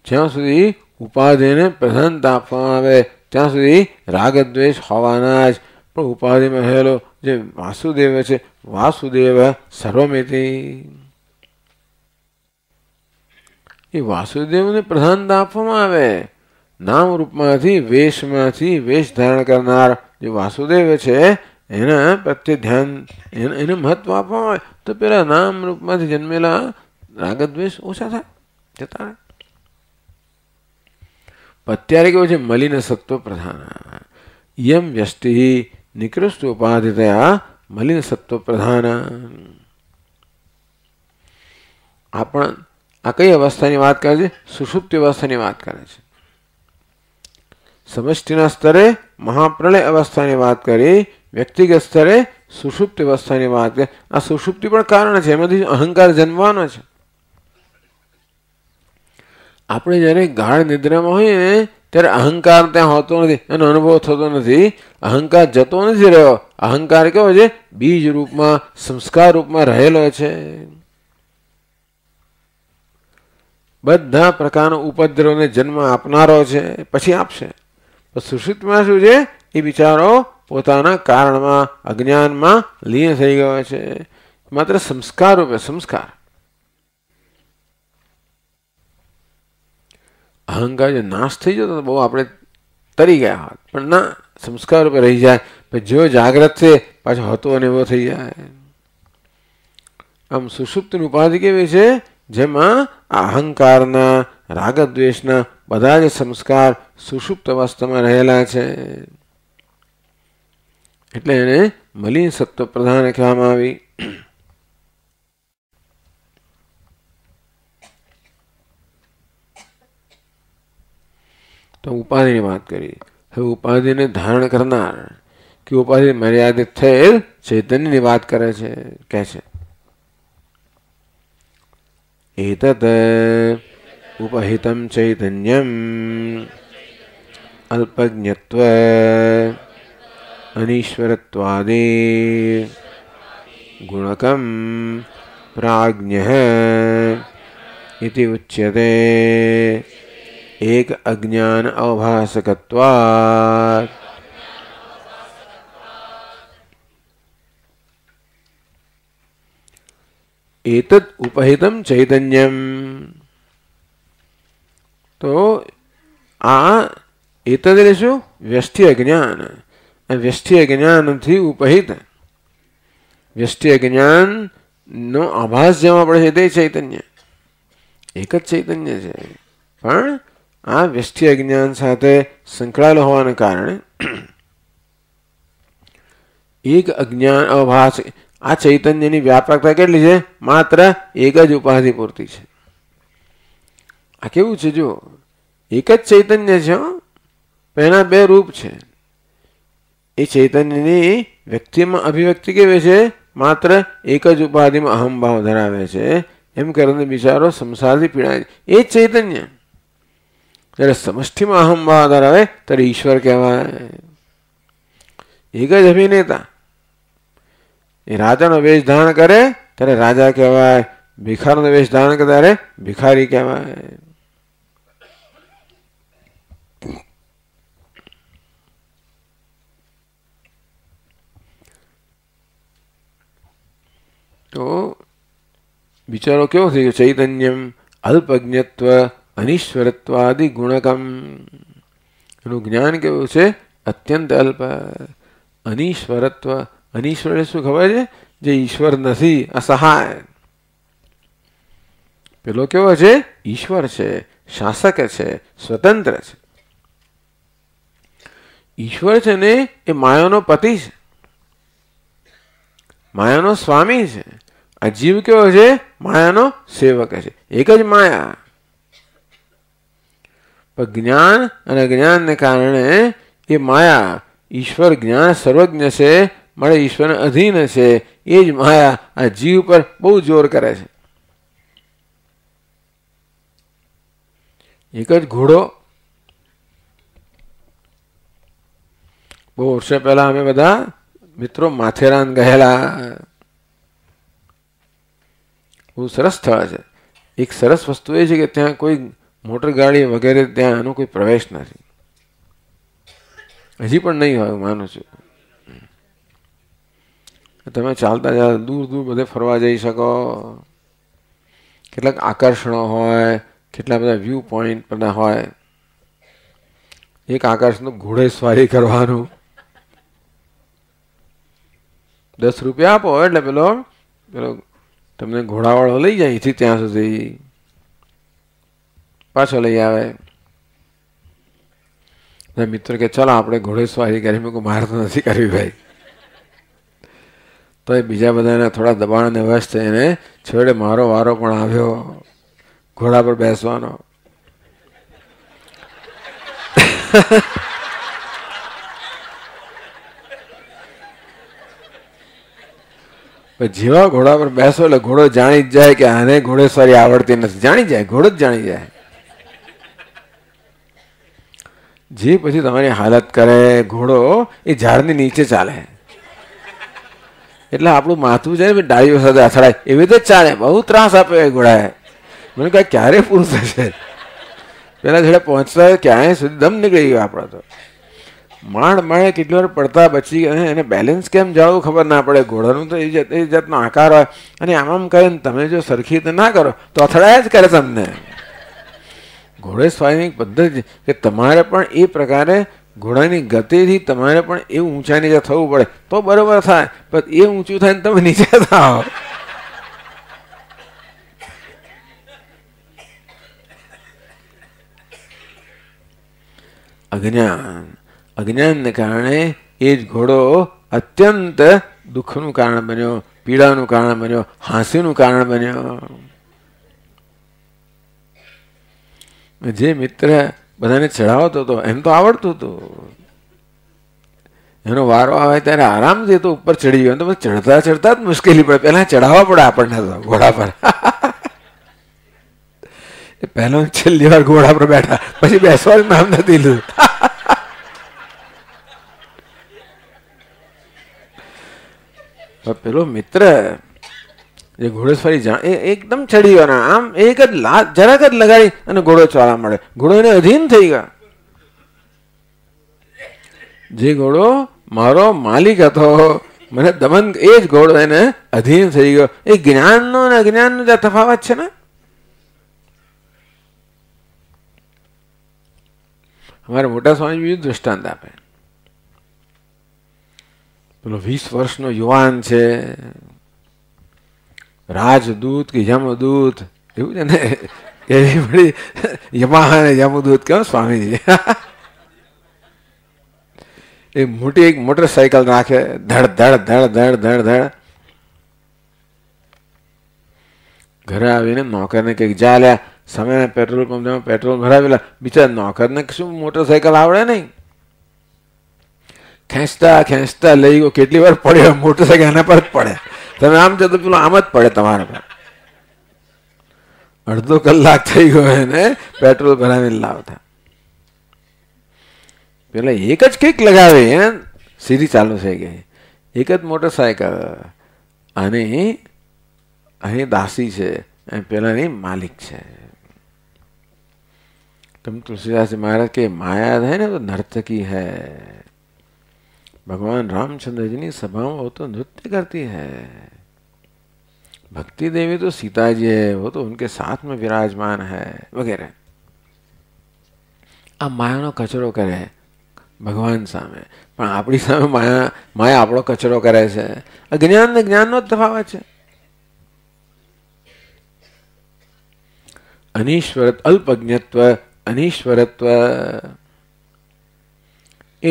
જ્યાં સુધી ઉપાધિને પ્રધાનતા આપવામાં આવે ત્યાં સુધી રાગ દ્વેષ હોવાના જ પણ ઉપાધિમાં રહેલો જે વાસુદેવ છે વાસુદેવ સર્વમિતિ એ વાસુદેવને પ્રધાનતા આપવામાં આવે નામ રૂપમાંથી વેશમાંથી વેશ ધારણ કરનાર જે વાસુદેવ છે એના પ્રત્યે ધ્યાન એને મહત્વ આપવા હોય તો પેલા નામ રૂપમાંથી જન્મેલા રાગદ્વેષ ઓછા થાય જતા અત્યારે કેવું છે મલિન સત્વ પ્રધાન યમ વ્યષ્ટિ નિકૃષ્ટ ઉપાધિતયા મલિન સત્વ પ્રધાન આપણ આ કઈ અવસ્થાની વાત કરે છે સુષુપ્તિ અવસ્થાની વાત કરે છે સમષ્ટિના સ્તરે મહાપ્રલય અવસ્થાની વાત કરી વ્યક્તિગત સ્તરે સુષુપ્ત અવસ્થાની વાત કરીએ આ સુષુપ્તિ પણ કારણ છે એમાંથી અહંકાર જન્મવાનો છે આપણે જ્યારે ગાઢ નિદ્રામાં હોઈએ ને ત્યારે અહંકાર ત્યાં હોતો નથી એનો અનુભવ થતો નથી અહંકાર જતો નથી રહ્યો અહંકાર કેવો છે બીજ રૂપમાં સંસ્કાર રૂપમાં રહેલો છે બધા પ્રકારના ઉપદ્રવને જન્મ આપનારો છે પછી આપશે સુશ્રુતમાં શું છે એ વિચારો પોતાના કારણમાં અજ્ઞાનમાં લીન થઈ ગયો છે માત્ર સંસ્કાર રૂપે સંસ્કાર અહંકાર જે નાશ થઈ જતો બહુ આપણે તરી ગયા હોત પણ ના સંસ્કાર રૂપે રહી જાય પણ જેવો જાગ્રત છે પાછો હતો અને એવો થઈ જાય આમ સુષુપ્તની ઉપાધિ કેવી છે જેમાં આ અહંકારના રાગદ્વેષના બધા જ સંસ્કાર સુષુપ્ત અવસ્થામાં રહેલા છે એટલે એને મલિન સત્વ પ્રધાન કહેવામાં આવી તો ઉપાધિની વાત કરી હવે ઉપાધિને ધારણ કરનાર કે ઉપાધિ મર્યાદિત થયેલ ચૈતન્યની વાત કરે છે કે છે એતદ ઉપહિતમ ચૈતન્યમ અલ્પજ્ઞત્વ अनीश्वरत्वादे गुणकं प्राज्ञः इति उच्यते एक अज्ञान अवभाषकत्वात् एतत् उपहितम चैतन्यम तो आ एतदेशु व्यष्टि अज्ञान વ્યષ્ટિ જ્ઞાનથી ઉપહિત વ્યષ્ટિ જ્ઞાનનો આભાસ જેમાં પડે છે ચૈતન્ય એક જ ચૈતન્ય છે પણ આ વ્યષ્ટિ અજ્ઞાન સાથે સંકળાયેલ હોવાને કારણે એક અજ્ઞાન અભાસ આ ચૈતન્યની વ્યાપકતા કેટલી છે માત્ર એક જ ઉપાધિ પૂરતી છે આ કેવું છે જો એક જ ચૈતન્ય છે પહેલા બે રૂપ છે એ ચૈતન્યની વ્યક્તિમાં અભિવ્યક્તિ કેવી છે માત્ર એક જ ઉપાધિમાં અહમભાવ ધરાવે છે એમ કરીને બિચારો સંસારથી પીડાય એ જ ચૈતન્ય જ્યારે સમષ્ટિમાં અહમભાવ ધરાવે ત્યારે ઈશ્વર કહેવાય એક જ અભિનેતા એ રાજાનો વેશ ધારણ કરે ત્યારે રાજા કહેવાય ભિખારનો વેશ ધારણ કરે ત્યારે ભિખારી કહેવાય તો વિચારો કેવો થઈ ગયો ચૈતન્યમ અલ્પજ્ઞત્વ અનિશ્વરત્વાદિ ગુણકમ એનું જ્ઞાન કેવું છે અત્યંત અલ્પ અનિશ્વરત્વ અનિશ્વર શું ખબર છે જે ઈશ્વર નથી અસહાય પેલો કેવો છે ઈશ્વર છે શાસક છે સ્વતંત્ર છે ઈશ્વર છે ને એ માયાનો પતિ છે માયાનો સ્વામી છે આ જીવ કેવો છે માયાનો સેવક છે એક જ માયા પણ જ્ઞાન અને જ્ઞાનને કારણે એ માયા ઈશ્વર જ્ઞાન સર્વજ્ઞ છે મળે ઈશ્વરને અધીન છે એ જ માયા આ જીવ પર બહુ જોર કરે છે એક જ ઘોડો બહુ વર્ષે પહેલા અમે બધા મિત્રો માથેરાન ગયેલા બહુ સરસ સ્થળ છે એક સરસ વસ્તુ એ છે કે ત્યાં કોઈ મોટરગાડી વગેરે ત્યાં એનો કોઈ પ્રવેશ નથી હજી પણ નહીં હોય માનું છું તમે ચાલતા ચાલતા દૂર દૂર બધે ફરવા જઈ શકો કેટલાક આકર્ષણો હોય કેટલા બધા વ્યૂ પોઈન્ટ બધા હોય એક આકર્ષણ ઘોડેસવારી કરવાનું દસ રૂપિયા આપો એટલે પેલો પેલો તમને ઘોડાવાળો લઈ જાય અહીંથી ત્યાં સુધી પાછો લઈ આવે મિત્ર કે ચાલો આપણે ઘોડે સ્વારી કરી મેં કોઈ માર તો નથી કરવી ભાઈ તો એ બીજા બધાના થોડા દબાણને વશ એને છેડે મારો વારો પણ આવ્યો ઘોડા પર બેસવાનો જીવા ઘોડા પર બેસો એટલે ઘોડો જાણી જ જાય કે આને ઘોડેસારી આવડતી નથી જાણી જાય ઘોડો જ જાણી જાય જે પછી તમારી હાલત કરે ઘોડો એ ઝારની નીચે ચાલે એટલે આપણો માથું જાય ડાળી હગા થરાય એવી તો ચાલે બહુ ત્રાન્સ આપે એ ઘોડા મને ક કેરે ફુરસે પેલા ઘડે પહોંચલા કેય સુધમ નીકળી આપણો તો માણ મળે કેટલી વાર પડતા પછી એને બેલેન્સ કેમ જાળવું ખબર ના પડે ઘોડાનું તો એ જાત એ જાતનો આકાર હોય અને આમ આમ કરે તમે જો સરખી રીતે ના કરો તો અથડાયા જ કરે તમને ઘોડે સ્વાયની પદ્ધતિ કે તમારે પણ એ પ્રકારે ઘોડાની ગતિથી તમારે પણ એ ઊંચા નીચે થવું પડે તો બરાબર થાય પણ એ ઊંચું થાય ને તમે નીચે થાવ અજ્ઞાન અજ્ઞાનને કારણે એ જ ઘોડો અત્યંત દુઃખનું કારણ બન્યો પીડાનું કારણ બન્યો હાંસીનું કારણ બન્યો જે મિત્ર બધાને ચઢાવતો હતો એમ તો આવડતું હતું એનો વારો આવે ત્યારે આરામથી તો ઉપર ચડી ગયો તો ચડતા ચડતા જ મુશ્કેલી પડે પહેલાં ચઢાવવા પડે આપણને તો ઘોડા પર પહેલો છેલ્લી વાર ઘોડા પર બેઠા પછી બેસવાનું નામ નથી લીધું પેલો મિત્ર જે ઘોડેસવારી જા એ એકદમ ચડી ગયો આમ એક જ લાત જરાક જ લગાડી અને ઘોડો ચાલા મળે ઘોડો એને અધીન થઈ ગયા જે ઘોડો મારો માલિક હતો મને દમન એ જ ઘોડો એને અધીન થઈ ગયો એ જ્ઞાનનો અને અજ્ઞાનનો જે તફાવત છે ને અમારે મોટા સ્વામી બીજું દૃષ્ટાંત આપે પેલો વીસ વર્ષનો યુવાન છે રાજદૂત કે યમદૂત એવું છે ને એવી બધી યમાહા યમદૂત કહો સ્વામીજી એ મોટી એક મોટરસાયકલ નાખે ધડ ધડ ધડ ધડ ધડ ધડ ઘરે આવીને નોકરને કંઈક જા લ્યા સમય પેટ્રોલ પંપ પેટ્રોલ ભરાવેલા બિચારા નોકરને શું મોટરસાયકલ આવડે નહીં ખેંચતા ખેંચતા લઈ ગયો કેટલી વાર પડ્યો મોટરસાઇકલ એના પર જ પડે તમે આમ છો તો પેલો આમ જ પડે તમારા પર અડધો કલાક થઈ ગયો એને પેટ્રોલ ભરાવીને લાવતા પેલા એક જ કિક લગાવે હે સીરી ચાલુ થઈ ગઈ એક જ મોટરસાયકલ અને અહીં દાસી છે અને પેલાની માલિક છે तुम तुलसीदास महाराज કે માયા થાય ને તો નર્તકી है भगवान रामचंद्र जी ने सभाओं वो तो नृत्य करती है भक्ति देवी तो सीता जी है वो तो उनके साथ में विराजमान है वगैरह આ માયાનો કચરો કરે ભગવાન સામે પણ આપણી સામે માયા માયા આપણો કચરો કરે છે અજ્ઞાન ને જ્ઞાનનો જ તફાવત છે અનીશ્વરત અલ્પજ્ઞત્વ અનીશ્વરત્વ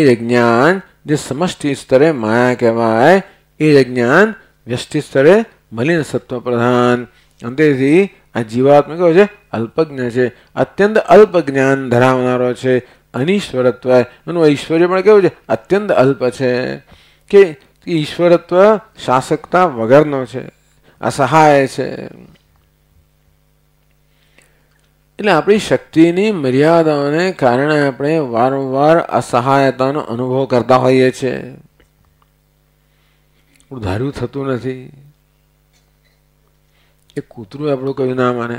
એ જ્ઞાન જે સમષ્ટિ સ્તરે માયા કહેવાય એ જ જ્ઞાન વ્યષ્ટિ સ્તરે મલિન સત્વ પ્રધાન અંતેથી આ જીવાત્મા કેવો છે અલ્પજ્ઞ છે અત્યંત અલ્પ જ્ઞાન ધરાવનારો છે અનીશ્વરત્વ એનું ઐશ્વર્ય પણ કેવું છે અત્યંત અલ્પ છે કે ઈશ્વરત્વ શાસકતા વગરનો છે અસહાય છે એટલે આપણી શક્તિની મર્યાદાઓને કારણે આપણે વારંવાર અસહાયતાનો અનુભવ કરતા હોઈએ છીએ ધાર્યું થતું નથી એક કૂતરું આપણું કહ્યું ના માને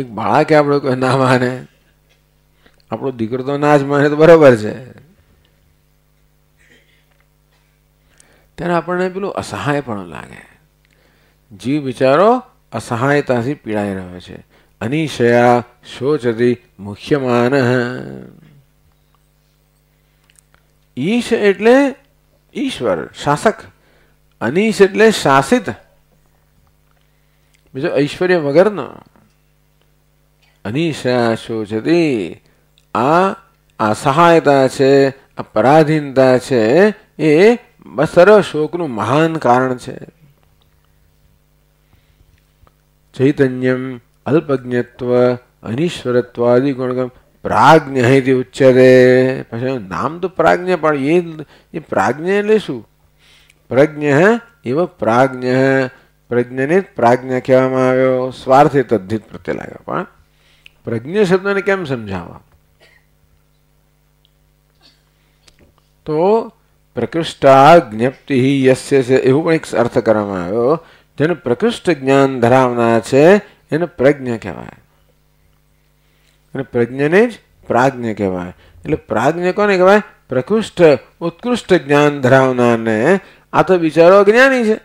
એક બાળકે આપણું કહ્યું ના માને આપણો દીકરો તો ના જ માને તો બરાબર છે ત્યારે આપણને પેલું અસહાય પણ લાગે જીવ બિચારો અસહાયતાથી પીડાઈ રહ્યો છે ಅನೀಶಯ ಶೋಚತಿ ಮುಖ್ಯಮಾನ ઈશ એટલે ઈશ્વર શાસક અનીશ એટલે શાસિત બીજો ઐશ્વર્ય વગરનો અનીશા શોચતી આ અસહાયતા છે અપરાધીનતા છે એ સર્વ શોકનું મહાન કારણ છે ચૈતન્યમ અલ્પજ્ઞત્વ અનિશ્વરત્વાદિ ગુણગમ પ્રાજ્ઞ અહીંથી ઉચ્ચરે પછી નામ તો પ્રાજ્ઞ પણ એ એ પ્રાજ્ઞ એટલે શું પ્રજ્ઞ એવો પ્રાજ્ઞ પ્રજ્ઞને જ પ્રાજ્ઞ કહેવામાં આવ્યો સ્વાર્થે તદ્ધિત પ્રત્યે લાગ્યો પણ પ્રજ્ઞ શબ્દને કેમ સમજાવવા તો પ્રકૃષ્ટા જ્ઞપ્તિ યસ્ય એવું પણ એક અર્થ કરવામાં આવ્યો જેને પ્રકૃષ્ટ જ્ઞાન ધરાવના છે એને પ્રજ્ઞ કહેવાય અને પ્રજ્ઞને જ પ્રાજ્ઞ કહેવાય એટલે પ્રાજ્ઞ કોને કહેવાય પ્રકૃષ્ટ ઉત્કૃષ્ટ જ્ઞાન ધરાવનારને આ તો બિચારો અજ્ઞાની છે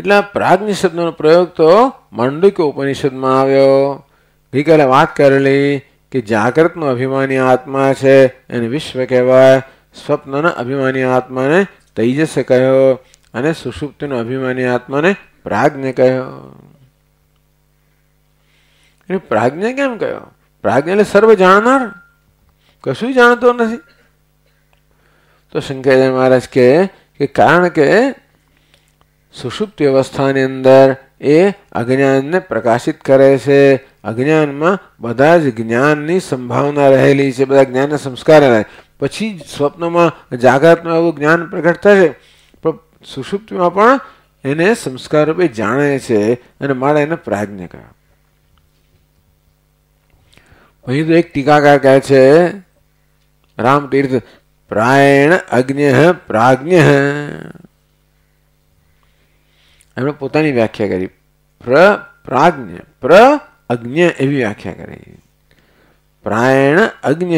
એટલે પ્રાજ્ઞ શબ્દનો પ્રયોગ તો માંડુક્ય ઉપનિષદમાં આવ્યો ગઈકાલે વાત કરેલી કે જાગૃતનો અભિમાની આત્મા છે એને વિશ્વ કહેવાય સ્વપ્નના અભિમાની આત્માને તૈજસ કહ્યો અને સુષુપ્તિનો અભિમાની આત્માને પ્રાગને કહ્યો એને પ્રાગને કેમ કહ્યો પ્રાગને એટલે સર્વ જાણનાર કશું જાણતો નથી તો શંકરાચાર્ય મહારાજ કહે કે કારણ કે સુષુપ્ત અવસ્થાની અંદર એ અજ્ઞાનને પ્રકાશિત કરે છે અજ્ઞાનમાં બધા જ જ્ઞાનની સંભાવના રહેલી છે બધા જ્ઞાનના સંસ્કાર રહે પછી સ્વપ્નમાં જાગૃતમાં એવું જ્ઞાન પ્રગટ થશે પણ સુષુપ્તિમાં પણ એને સંસ્કાર બે જાણે છે અને મારે એને પ્રાજ્ઞ કહ્યું અહીં તો એક ટીકાકાર કહે છે રામતીર્થ પ્રાયણ અજ્ઞ પ્રાજ્ઞ એમણે પોતાની વ્યાખ્યા કરી પ્ર પ્રાજ્ઞ પ્ર અજ્ઞ એવી વ્યાખ્યા કરી પ્રાયણ અજ્ઞ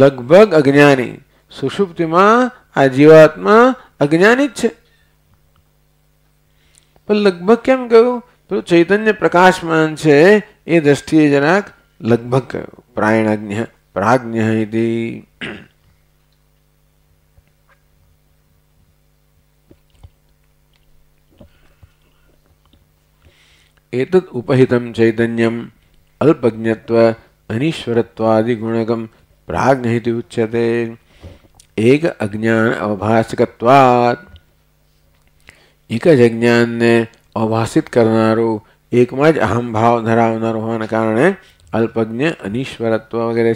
લગભગ અજ્ઞાની સુષુપ્તિમાં આ જીવાત્મા અજ્ઞાની જ છે પણ લગભગ કેમ કહ્યું પેલું ચૈતન્ય પ્રકાશમાન છે એ દ્રષ્ટિએ જરાક લગભગ કહ્યું પ્રાયણાજ્ઞ પ્રાજ્ઞ ઇતિ एतत् उपहितं चैतन्यम् अल्पज्ञत्व अनीश्वरत्वादिगुणकं प्राज्ञ इति उच्यते एक अज्ञान એક જ અજ્ઞાનને અભાષિત કરનારું એકમાં જ અહમભાવ ધરાવનાર હોવાના કારણે અલ્પજ્ઞ અનીશ્વરત્વ વગેરે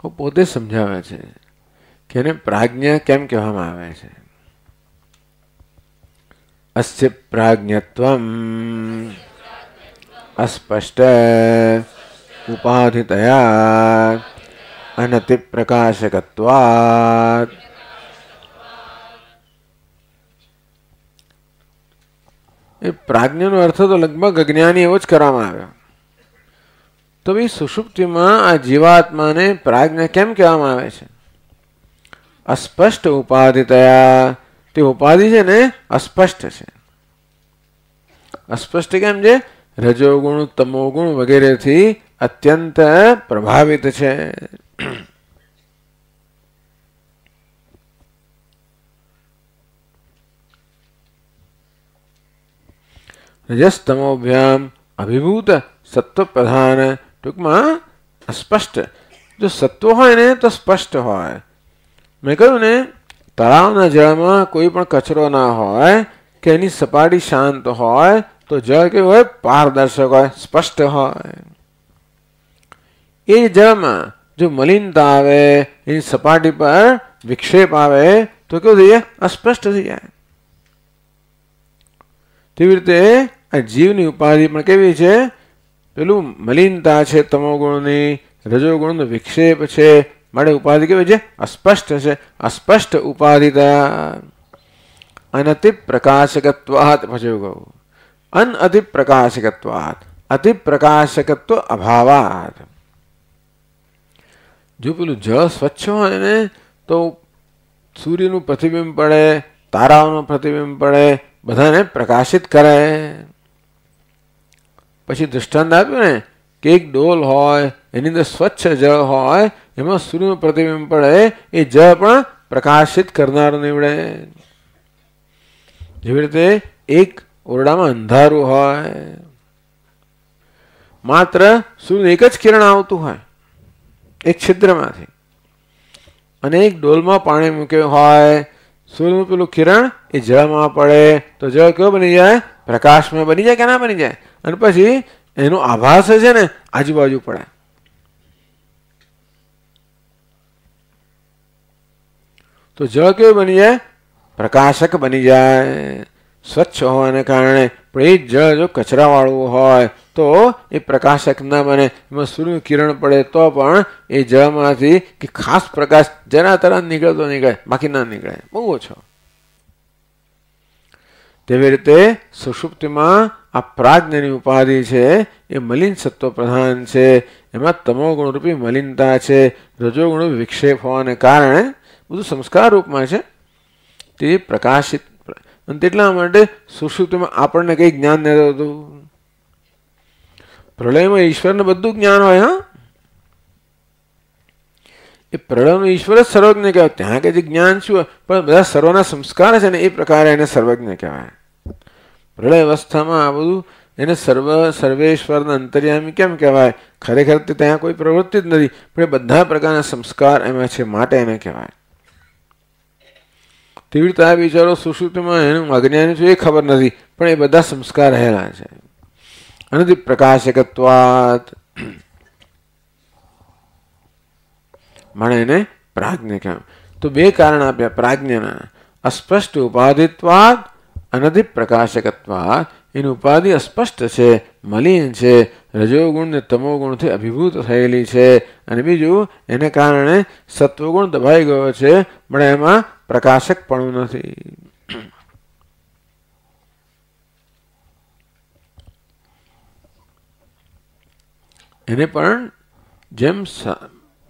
છે પોતે સમજાવે છે કે એને પ્રાજ્ઞા કેમ કહેવામાં આવે છે અસ્ય પ્રાજ્ઞત્વમ अस्पष्ट उपाधितया अनतिप्रकाशकत्वात् એ પ્રાજ્ઞનો અર્થ તો લગભગ અજ્ઞાની એવો જ કરવામાં આવ્યો તો ભાઈ સુષુપ્તિમાં આ જીવાત્માને પ્રાજ્ઞ કેમ કહેવામાં આવે છે અસ્પષ્ટ ઉપાધિ ઉપાધિતયા તે ઉપાધિ છે ને અસ્પષ્ટ છે અસ્પષ્ટ કેમ છે રજોગુણ તમોગુણ વગેરેથી અત્યંત પ્રભાવિત છે રજસ્તમોભ્યામ અભિભૂત સત્વ પ્રધાન ટૂંકમાં અસ્પષ્ટ જો સત્વ હોય ને તો સ્પષ્ટ હોય મેં કહ્યું ને તળાવના જળમાં કોઈ પણ કચરો ના હોય કે એની સપાટી શાંત હોય તો જળ કેવું હોય પારદર્શક હોય સ્પષ્ટ હોય એ જળમાં જો મલિનતા આવે એની સપાટી પર વિક્ષેપ આવે તો કેવું થઈ જાય અસ્પષ્ટ થઈ જાય તેવી રીતે આ જીવની ઉપાધિ પણ કેવી છે પેલું મલિનતા છે તમો તમોગુણની રજોગુણનો વિક્ષેપ છે માટે ઉપાધિ કેવી છે અસ્પષ્ટ છે અસ્પષ્ટ ઉપાધિતા તે પ્રકાશકત્વાત ભજવ ગયું अन अधिप्रकाशकत्वात् અતિપ્રકાશકત્વ અભાવાત જો પેલું જળ સ્વચ્છ હોય ને તો સૂર્યનું પ્રતિબિંબ પડે તારાઓનું પ્રતિબિંબ પડે બધાને પ્રકાશિત કરે પછી દૃષ્ટાંત આપ્યું ને કે એક ડોલ હોય એની અંદર સ્વચ્છ જળ હોય એમાં સૂર્યનું પ્રતિબિંબ પડે એ જળ પણ પ્રકાશિત કરનાર નીવડે જેવી રીતે એક ઓરડામાં અંધારું હોય માત્ર સૂર્ય એક જ કિરણ આવતું હોય એક છિદ્રમાંથી અને એક ડોલમાં પાણી મૂક્યું હોય સૂર્યનું પેલું કિરણ એ જળમાં પડે તો જળ કેવો બની જાય પ્રકાશમાં બની જાય કે ના બની જાય અને પછી એનો આભાસ છે ને આજુબાજુ પડે તો જળ કેવું બની જાય પ્રકાશક બની જાય સ્વચ્છ હોવાને કારણે એ જળ જો કચરાવાળું હોય તો એ પ્રકાશક ના બને એમાં સૂર્ય કિરણ પડે તો પણ એ જળમાંથી કે ખાસ પ્રકાશ જરા તરા નીકળતો નીકળે બાકી ના નીકળે બહુ ઓછો તેવી રીતે સુષુપ્તિમાં આ પ્રાજ્ઞની ઉપાધિ છે એ મલિન સત્વ પ્રધાન છે એમાં તમો ગુણરૂપી મલિનતા છે રજોગુણ વિક્ષેપ હોવાને કારણે બધું સંસ્કાર રૂપમાં છે તે પ્રકાશિત અને તેટલા માટે સુષુપ્તિમાં આપણને કંઈ જ્ઞાન નથી હતું પ્રલયમાં ઈશ્વરને બધું જ્ઞાન હોય હા એ પ્રલયમાં ઈશ્વર જ સર્વજ્ઞ કહેવાય ત્યાં કે જે જ્ઞાન શું પણ બધા સર્વના સંસ્કાર છે ને એ પ્રકારે એને સર્વજ્ઞ કહેવાય પ્રલય અવસ્થામાં આ બધું એને સર્વ સર્વેશ્વરના અંતર્યામી કેમ કહેવાય ખરેખર તે ત્યાં કોઈ પ્રવૃત્તિ જ નથી પણ બધા પ્રકારના સંસ્કાર એમાં છે માટે એને કહેવાય તીવ્રતા વિચારો સુશ્રુતમાં એનું અજ્ઞાન છે એ ખબર નથી પણ એ બધા સંસ્કાર રહેલા છે અને પ્રકાશકત્વાત મને એને પ્રાજ્ઞ કહ્યું તો બે કારણ આપ્યા પ્રાજ્ઞના અસ્પષ્ટ ઉપાધિત્વાદ અનધિ પ્રકાશકત્વાદ એની ઉપાધિ અસ્પષ્ટ છે મલિન છે રજોગુણ ને તમોગુણથી અભિભૂત થયેલી છે અને બીજું એને કારણે સત્વગુણ દબાઈ ગયો છે પણ એમાં પ્રકાશક પણ નથી એને પણ જેમ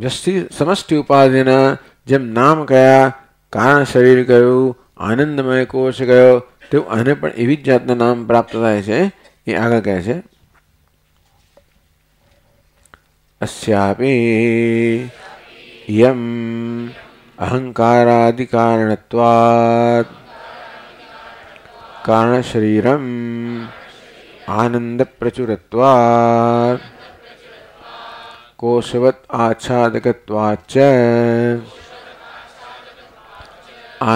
વ્યસ્તિ સમષ્ટિ ઉપાધિના જેમ નામ કયા કારણ શરીર કયું આનંદમય કોષ ગયો તેવું આને પણ એવી જ જાતના નામ પ્રાપ્ત થાય છે એ આગળ કહે છે અસ્યાપી યમ अहङ्कारादिकारणत्वात् कारणशरीरम् आनन्दप्रचुरत्वात् कोशवत् आच्छादकत्वाच्च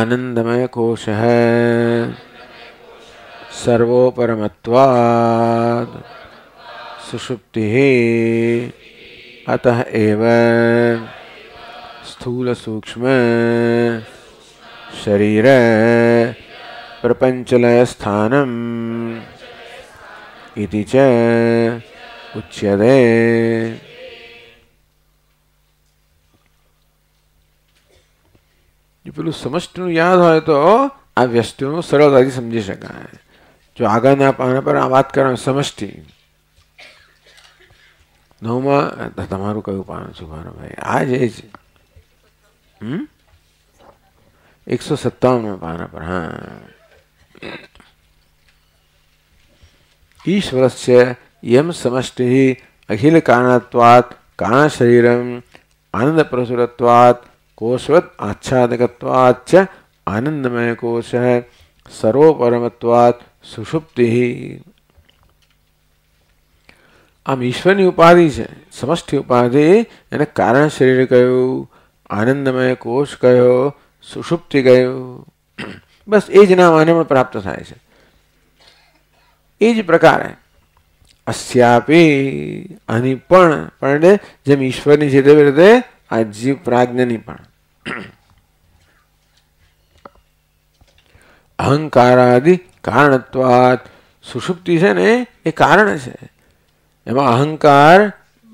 आनन्दमयकोशः सर्वोपरमत्वात् सुषुप्तिः अतः एव स्थूलसूक्ष्म शरीर प्रपञ्चलयस्थानम् इति च उच्यते જો પેલું સમષ્ટિનું યાદ હોય તો આ વ્યસ્તુનું સરળતાથી સમજી શકાય જો આગળના પાના પર આ વાત કરો સમષ્ટિ નવમાં તમારું કયું પાનું છે ભાનુભાઈ આ જે છે हम्म? एक सौ सत्तावन में पाना पर हाँ ईश्वर से यम समष्टि ही अखिल कारणत्वात् कारण शरीरम आनंद प्रसुरत्वात् कोशवत आच्छादकत्वात् आनंदमय कोश है सर्वपरमत्वात् सुषुप्ति ही આમ ઈશ્વરની ઉપાધિ છે સમષ્ટિ ઉપાધિ એને કારણ શરીર का આનંદમય કોષ કયો સુષુપ્તિ ગયું બસ એ જ નામ આને પણ પ્રાપ્ત થાય છે એ જ પ્રકારે અસ્યાપી આની પણ પણ જેમ ઈશ્વરની છે તેવી રીતે આ જીવ પ્રાજ્ઞની પણ અહંકારાદિ કારણત્વાત સુષુપ્તિ છે ને એ કારણ છે એમાં અહંકાર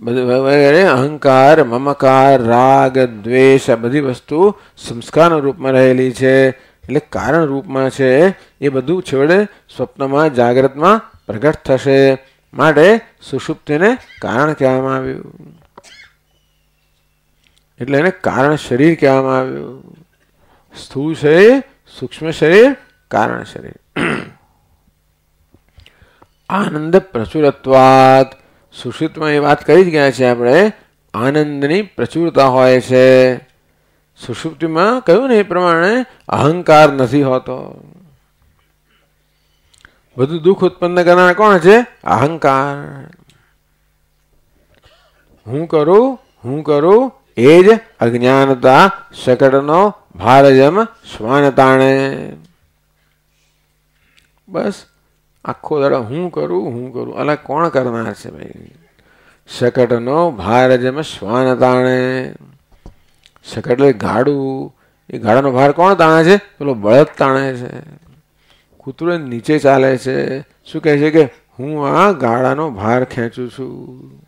વગેરે અહંકાર મમકાર રાગ દ્વેષ આ બધી વસ્તુ સંસ્કારના રૂપમાં રહેલી છે એટલે કારણ રૂપમાં છે એ બધું છેવડે સ્વપ્નમાં જાગ્રતમાં પ્રગટ થશે માટે સુષુપ્તિને કારણ કહેવામાં આવ્યું એટલે એને કારણ શરીર કહેવામાં આવ્યું સ્થૂળ શરીર સૂક્ષ્મ શરીર કારણ શરીર આનંદ પ્રચુરત્વાત સુશ્રુતમાં એ વાત કરી જ ગયા છે આપણે આનંદની પ્રચુરતા હોય છે સુષુપ્તિમાં કહ્યું ને એ પ્રમાણે અહંકાર નથી હોતો બધું દુઃખ ઉત્પન્ન કરનાર કોણ છે અહંકાર હું કરું હું કરું એ જ અજ્ઞાનતા શકડનો ભારજમ સ્વાનતાણે બસ આખો દાડો હું કરું હું કરું અલા કોણ કરનાર છે ભાઈ શકટનો ભાર જેમાં શ્વાન તાણે શકટ એટલે ગાડું એ ગાડાનો ભાર કોણ તાણે છે પેલો બળદ તાણે છે કૂતરો નીચે ચાલે છે શું કહે છે કે હું આ ગાડાનો ભાર ખેંચું છું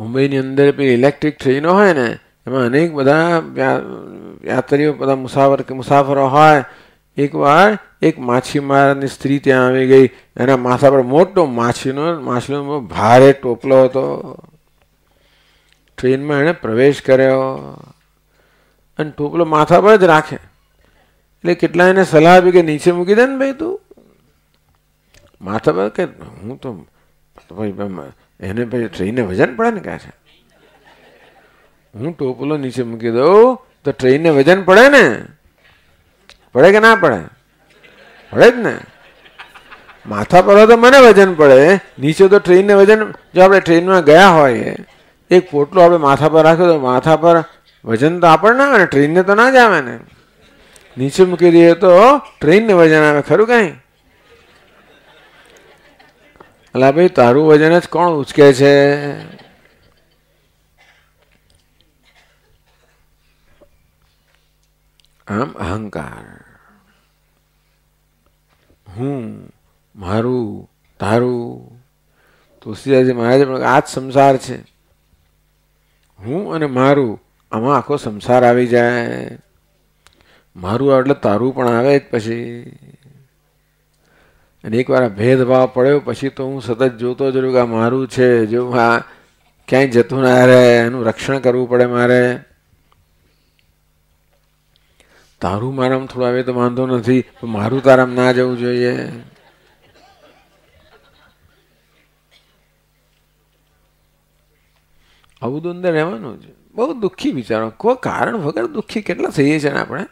મુંબઈની અંદર પેલી ઇલેક્ટ્રિક ટ્રેનો હોય ને એમાં અનેક બધા યાત્રીઓ બધા મુસાફર કે મુસાફરો હોય એકવાર એક માછીમારની સ્ત્રી ત્યાં આવી ગઈ એના માથા પર મોટો માછીનો માછલીનો ભારે ટોપલો હતો ટ્રેનમાં એણે પ્રવેશ કર્યો અને ટોપલો માથા પર જ રાખે એટલે કેટલા એને સલાહ આપી કે નીચે મૂકી દે ને ભાઈ તું માથા પર કે હું તો ભાઈ એને ભાઈ ટ્રેનને વજન પડે ને કહે છે હું ટોપલો નીચે મૂકી દઉં તો ટ્રેનને વજન પડે ને પડે કે ના પડે પડે જ ને માથા પર તો મને વજન પડે નીચે તો ટ્રેનને વજન જો આપણે ટ્રેનમાં ગયા હોઈએ એક પોટલો આપણે માથા પર રાખ્યો તો માથા પર વજન તો આપણને આવે ને ટ્રેનને તો ના જ આવે ને નીચે મૂકી દઈએ તો ટ્રેનને વજન આવે ખરું કાંઈ અલા ભાઈ તારું વજન જ કોણ ઉચકે છે આમ અહંકાર હું મારું તારું તુલસીદાસજી મહારાજે પણ આ જ સંસાર છે હું અને મારું આમાં આખો સંસાર આવી જાય મારું એટલે તારું પણ આવે જ પછી અને એકવાર ભેદભાવ પડ્યો પછી તો હું સતત જોતો જ રહ્યું કે આ મારું છે જો આ ક્યાંય જતું ના રહે એનું રક્ષણ કરવું પડે મારે તારું મારામ થોડું આવે તો વાંધો નથી મારું તારામ ના જવું જોઈએ આવું તો અંદર રહેવાનું છે બહુ દુઃખી વિચારો કોઈ કારણ વગર દુઃખી કેટલા થઈએ છીએ આપણે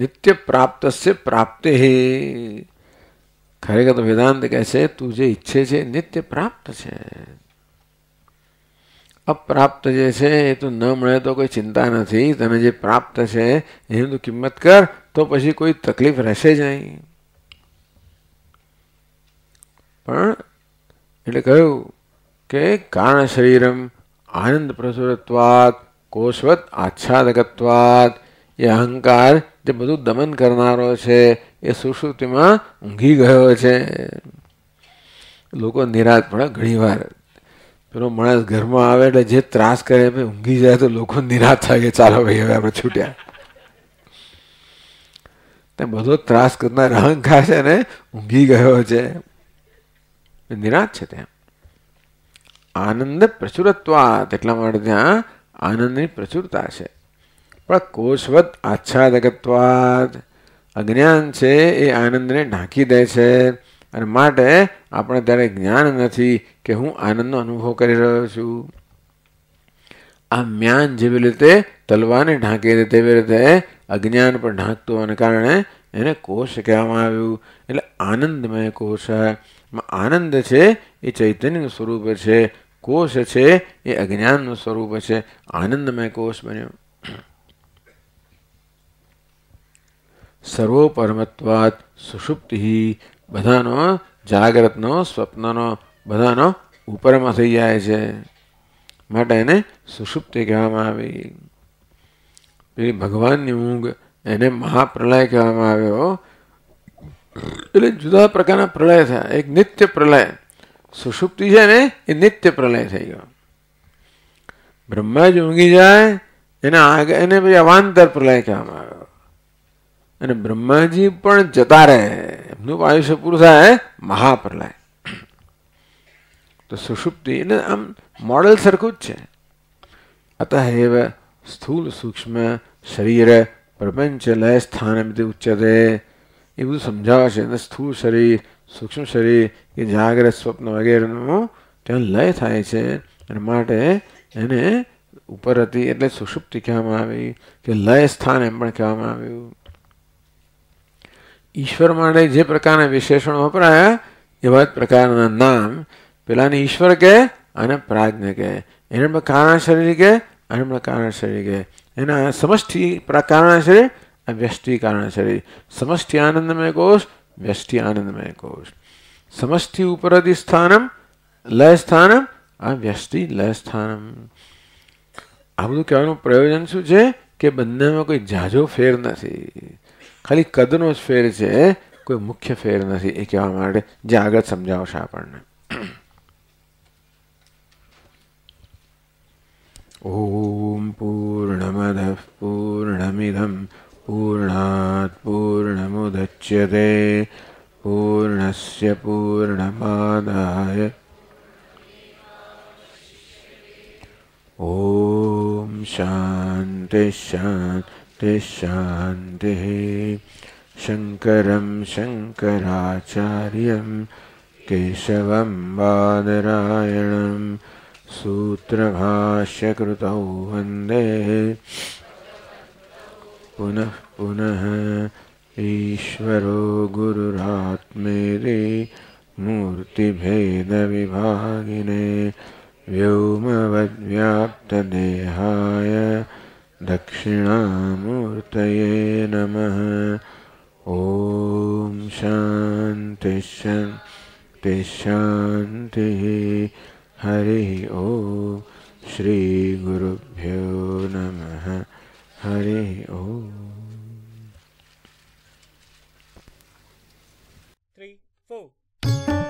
નિત્ય પ્રાપ્ત છે પ્રાપ્તે હે ખરેખર તો વેદાંત કહે છે તું જે ઈચ્છે છે નિત્ય પ્રાપ્ત છે અપ્રાપ્ત જે છે એ તો ન મળે તો કોઈ ચિંતા નથી તને જે પ્રાપ્ત છે એની તું કિંમત કર તો પછી કોઈ તકલીફ રહેશે જ નહીં પણ એટલે કહ્યું કે કારણ શરીરમ આનંદ પ્રસુરત્વાત કોશવત આચ્છાદકત્વાત એ અહંકાર જે બધું દમન કરનારો છે એ સુશ્રુતિમાં ઊંઘી ગયો છે લોકો નિરાશ પણ ઘણી વાર પેલો માણસ ઘરમાં આવે એટલે જે ત્રાસ કરે એમ ઊંઘી જાય તો લોકો નિરાશ થાય કે ચાલો ભાઈ હવે આપણે છૂટ્યા તે બધો ત્રાસ કરનાર અહંકાર છે ને ઊંઘી ગયો છે નિરાશ છે ત્યાં આનંદ પ્રચુરત્વાત એટલા માટે ત્યાં આનંદની પ્રચુરતા છે પણ કોશવત આચ્છાદકત્વાત અજ્ઞાન છે એ આનંદને ઢાંકી દે છે અને માટે આપણે ત્યારે જ્ઞાન નથી કે હું આનંદનો અનુભવ કરી રહ્યો છું આ મ્યાન જેવી રીતે તલવાને ઢાંકી દે તેવી રીતે અજ્ઞાન પર ઢાંકતું અને કારણે એને કોષ કહેવામાં આવ્યું એટલે આનંદમય કોષ આનંદ છે એ ચૈતન્યનું સ્વરૂપ છે કોષ છે એ અજ્ઞાનનું સ્વરૂપ છે આનંદમય કોષ બન્યો સર્વોપરમત્વાત સુષુપ્તિ બધાનો જાગ્રતનો સ્વપ્નનો બધાનો ઉપરમાં થઈ જાય છે માટે એને સુષુપ્તિ કહેવામાં આવી પેલી ભગવાનની ઊંઘ એને મહાપ્રલય કહેવામાં આવ્યો એટલે જુદા પ્રકારના પ્રલય થયા એક નિત્ય પ્રલય સુષુપ્તિ છે ને એ નિત્ય પ્રલય થઈ ગયો બ્રહ્મા જ ઊંઘી જાય એના આગળ એને પછી અવાંતર પ્રલય કહેવામાં આવ્યો અને બ્રહ્માજી પણ જતા રહે એમનું આયુષ્ય પૂરું થાય મહાપ્રલય તો સુષુપ્તિ એને આમ મોડલ સરખું જ છે અતઃ એવ સ્થૂલ સૂક્ષ્મ શરીર પ્રપંચ લય સ્થાનમિતિ ઉચ્યતે એ બધું સમજાવે છે અને સ્થૂળ શરીર સૂક્ષ્મ શરીર કે જાગ્રત સ્વપ્ન વગેરેનું ત્યાં લય થાય છે અને માટે એને ઉપર હતી એટલે સુષુપ્તિ કહેવામાં આવી કે લય સ્થાન એમ પણ કહેવામાં આવ્યું ઈશ્વર માટે જે પ્રકારના વિશેષણ વપરાયા એવા જ પ્રકારના નામ પેલાને ઈશ્વર કહે અને પ્રાજ્ઞ કહે એને કારણ શરીર કહે અને કારણ શરીર કહે એના સમષ્ટિ પ્રકારના શરીર આ વ્યષ્ટિ કારણ શરીર સમષ્ટિ આનંદમય કોષ વ્યષ્ટિ આનંદમય કોષ સમષ્ટિ ઉપરદિ સ્થાનમ લય સ્થાનમ આ વ્યષ્ટિ લય સ્થાનમ આ બધું કહેવાનું પ્રયોજન શું છે કે બંનેમાં કોઈ ઝાઝો ફેર નથી ખાલી કદનો જ ફેર છે કોઈ મુખ્ય ફેર નથી એ કહેવા માટે જે આગળ સમજાવશે આપણને ॐ पूर्णमदः पूर्णमिदं पूर्णस्य पूर्णमादाय शांति शान्तिः शान्तिः शङ्करं शङ्कराचार्यं केशवं बादरायणं सूत्रभाष्यकृतौ वन्दे पुनः पुनः ईश्वरो गुरुरात्मेरे मूर्तिभेदविभागिने व्योमवद्व्याप्तदेहाय दक्षिणामूर्तये नमः ॐ शान्तिः हरिः ॐ श्रीगुरुभ्यो नमः हरिः ॐ Three, four.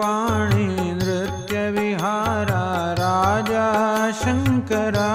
पाणि नृत्यविहारा राजा शङ्करा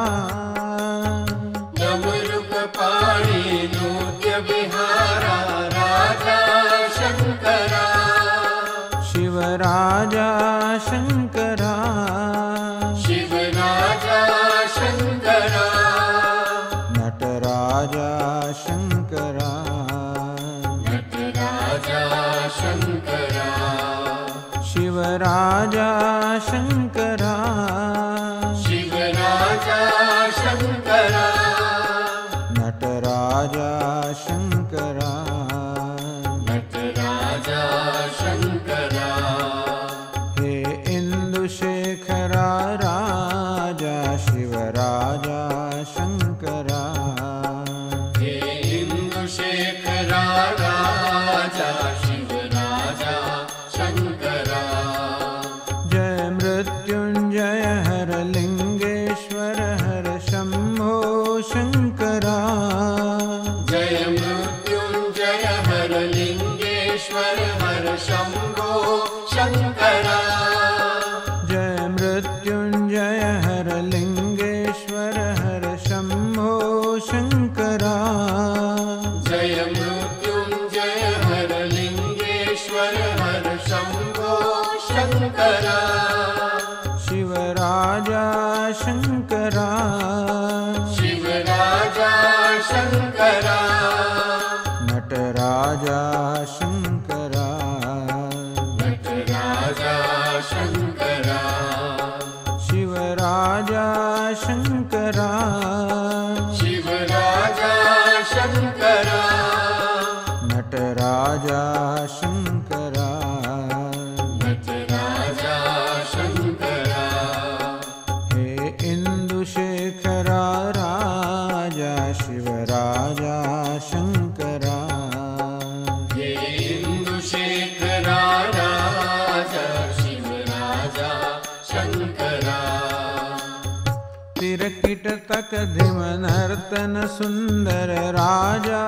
ककधिमनर्तन सुन्दर राजा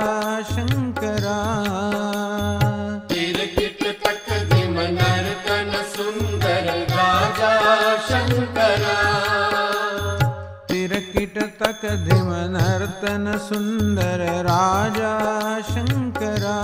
शङ्करा किरकिट ककधिमनर्तन सुन्दर राजा शङ्करा तिरकिट तकधिमनर्तन सुन्दर राजा शङ्करा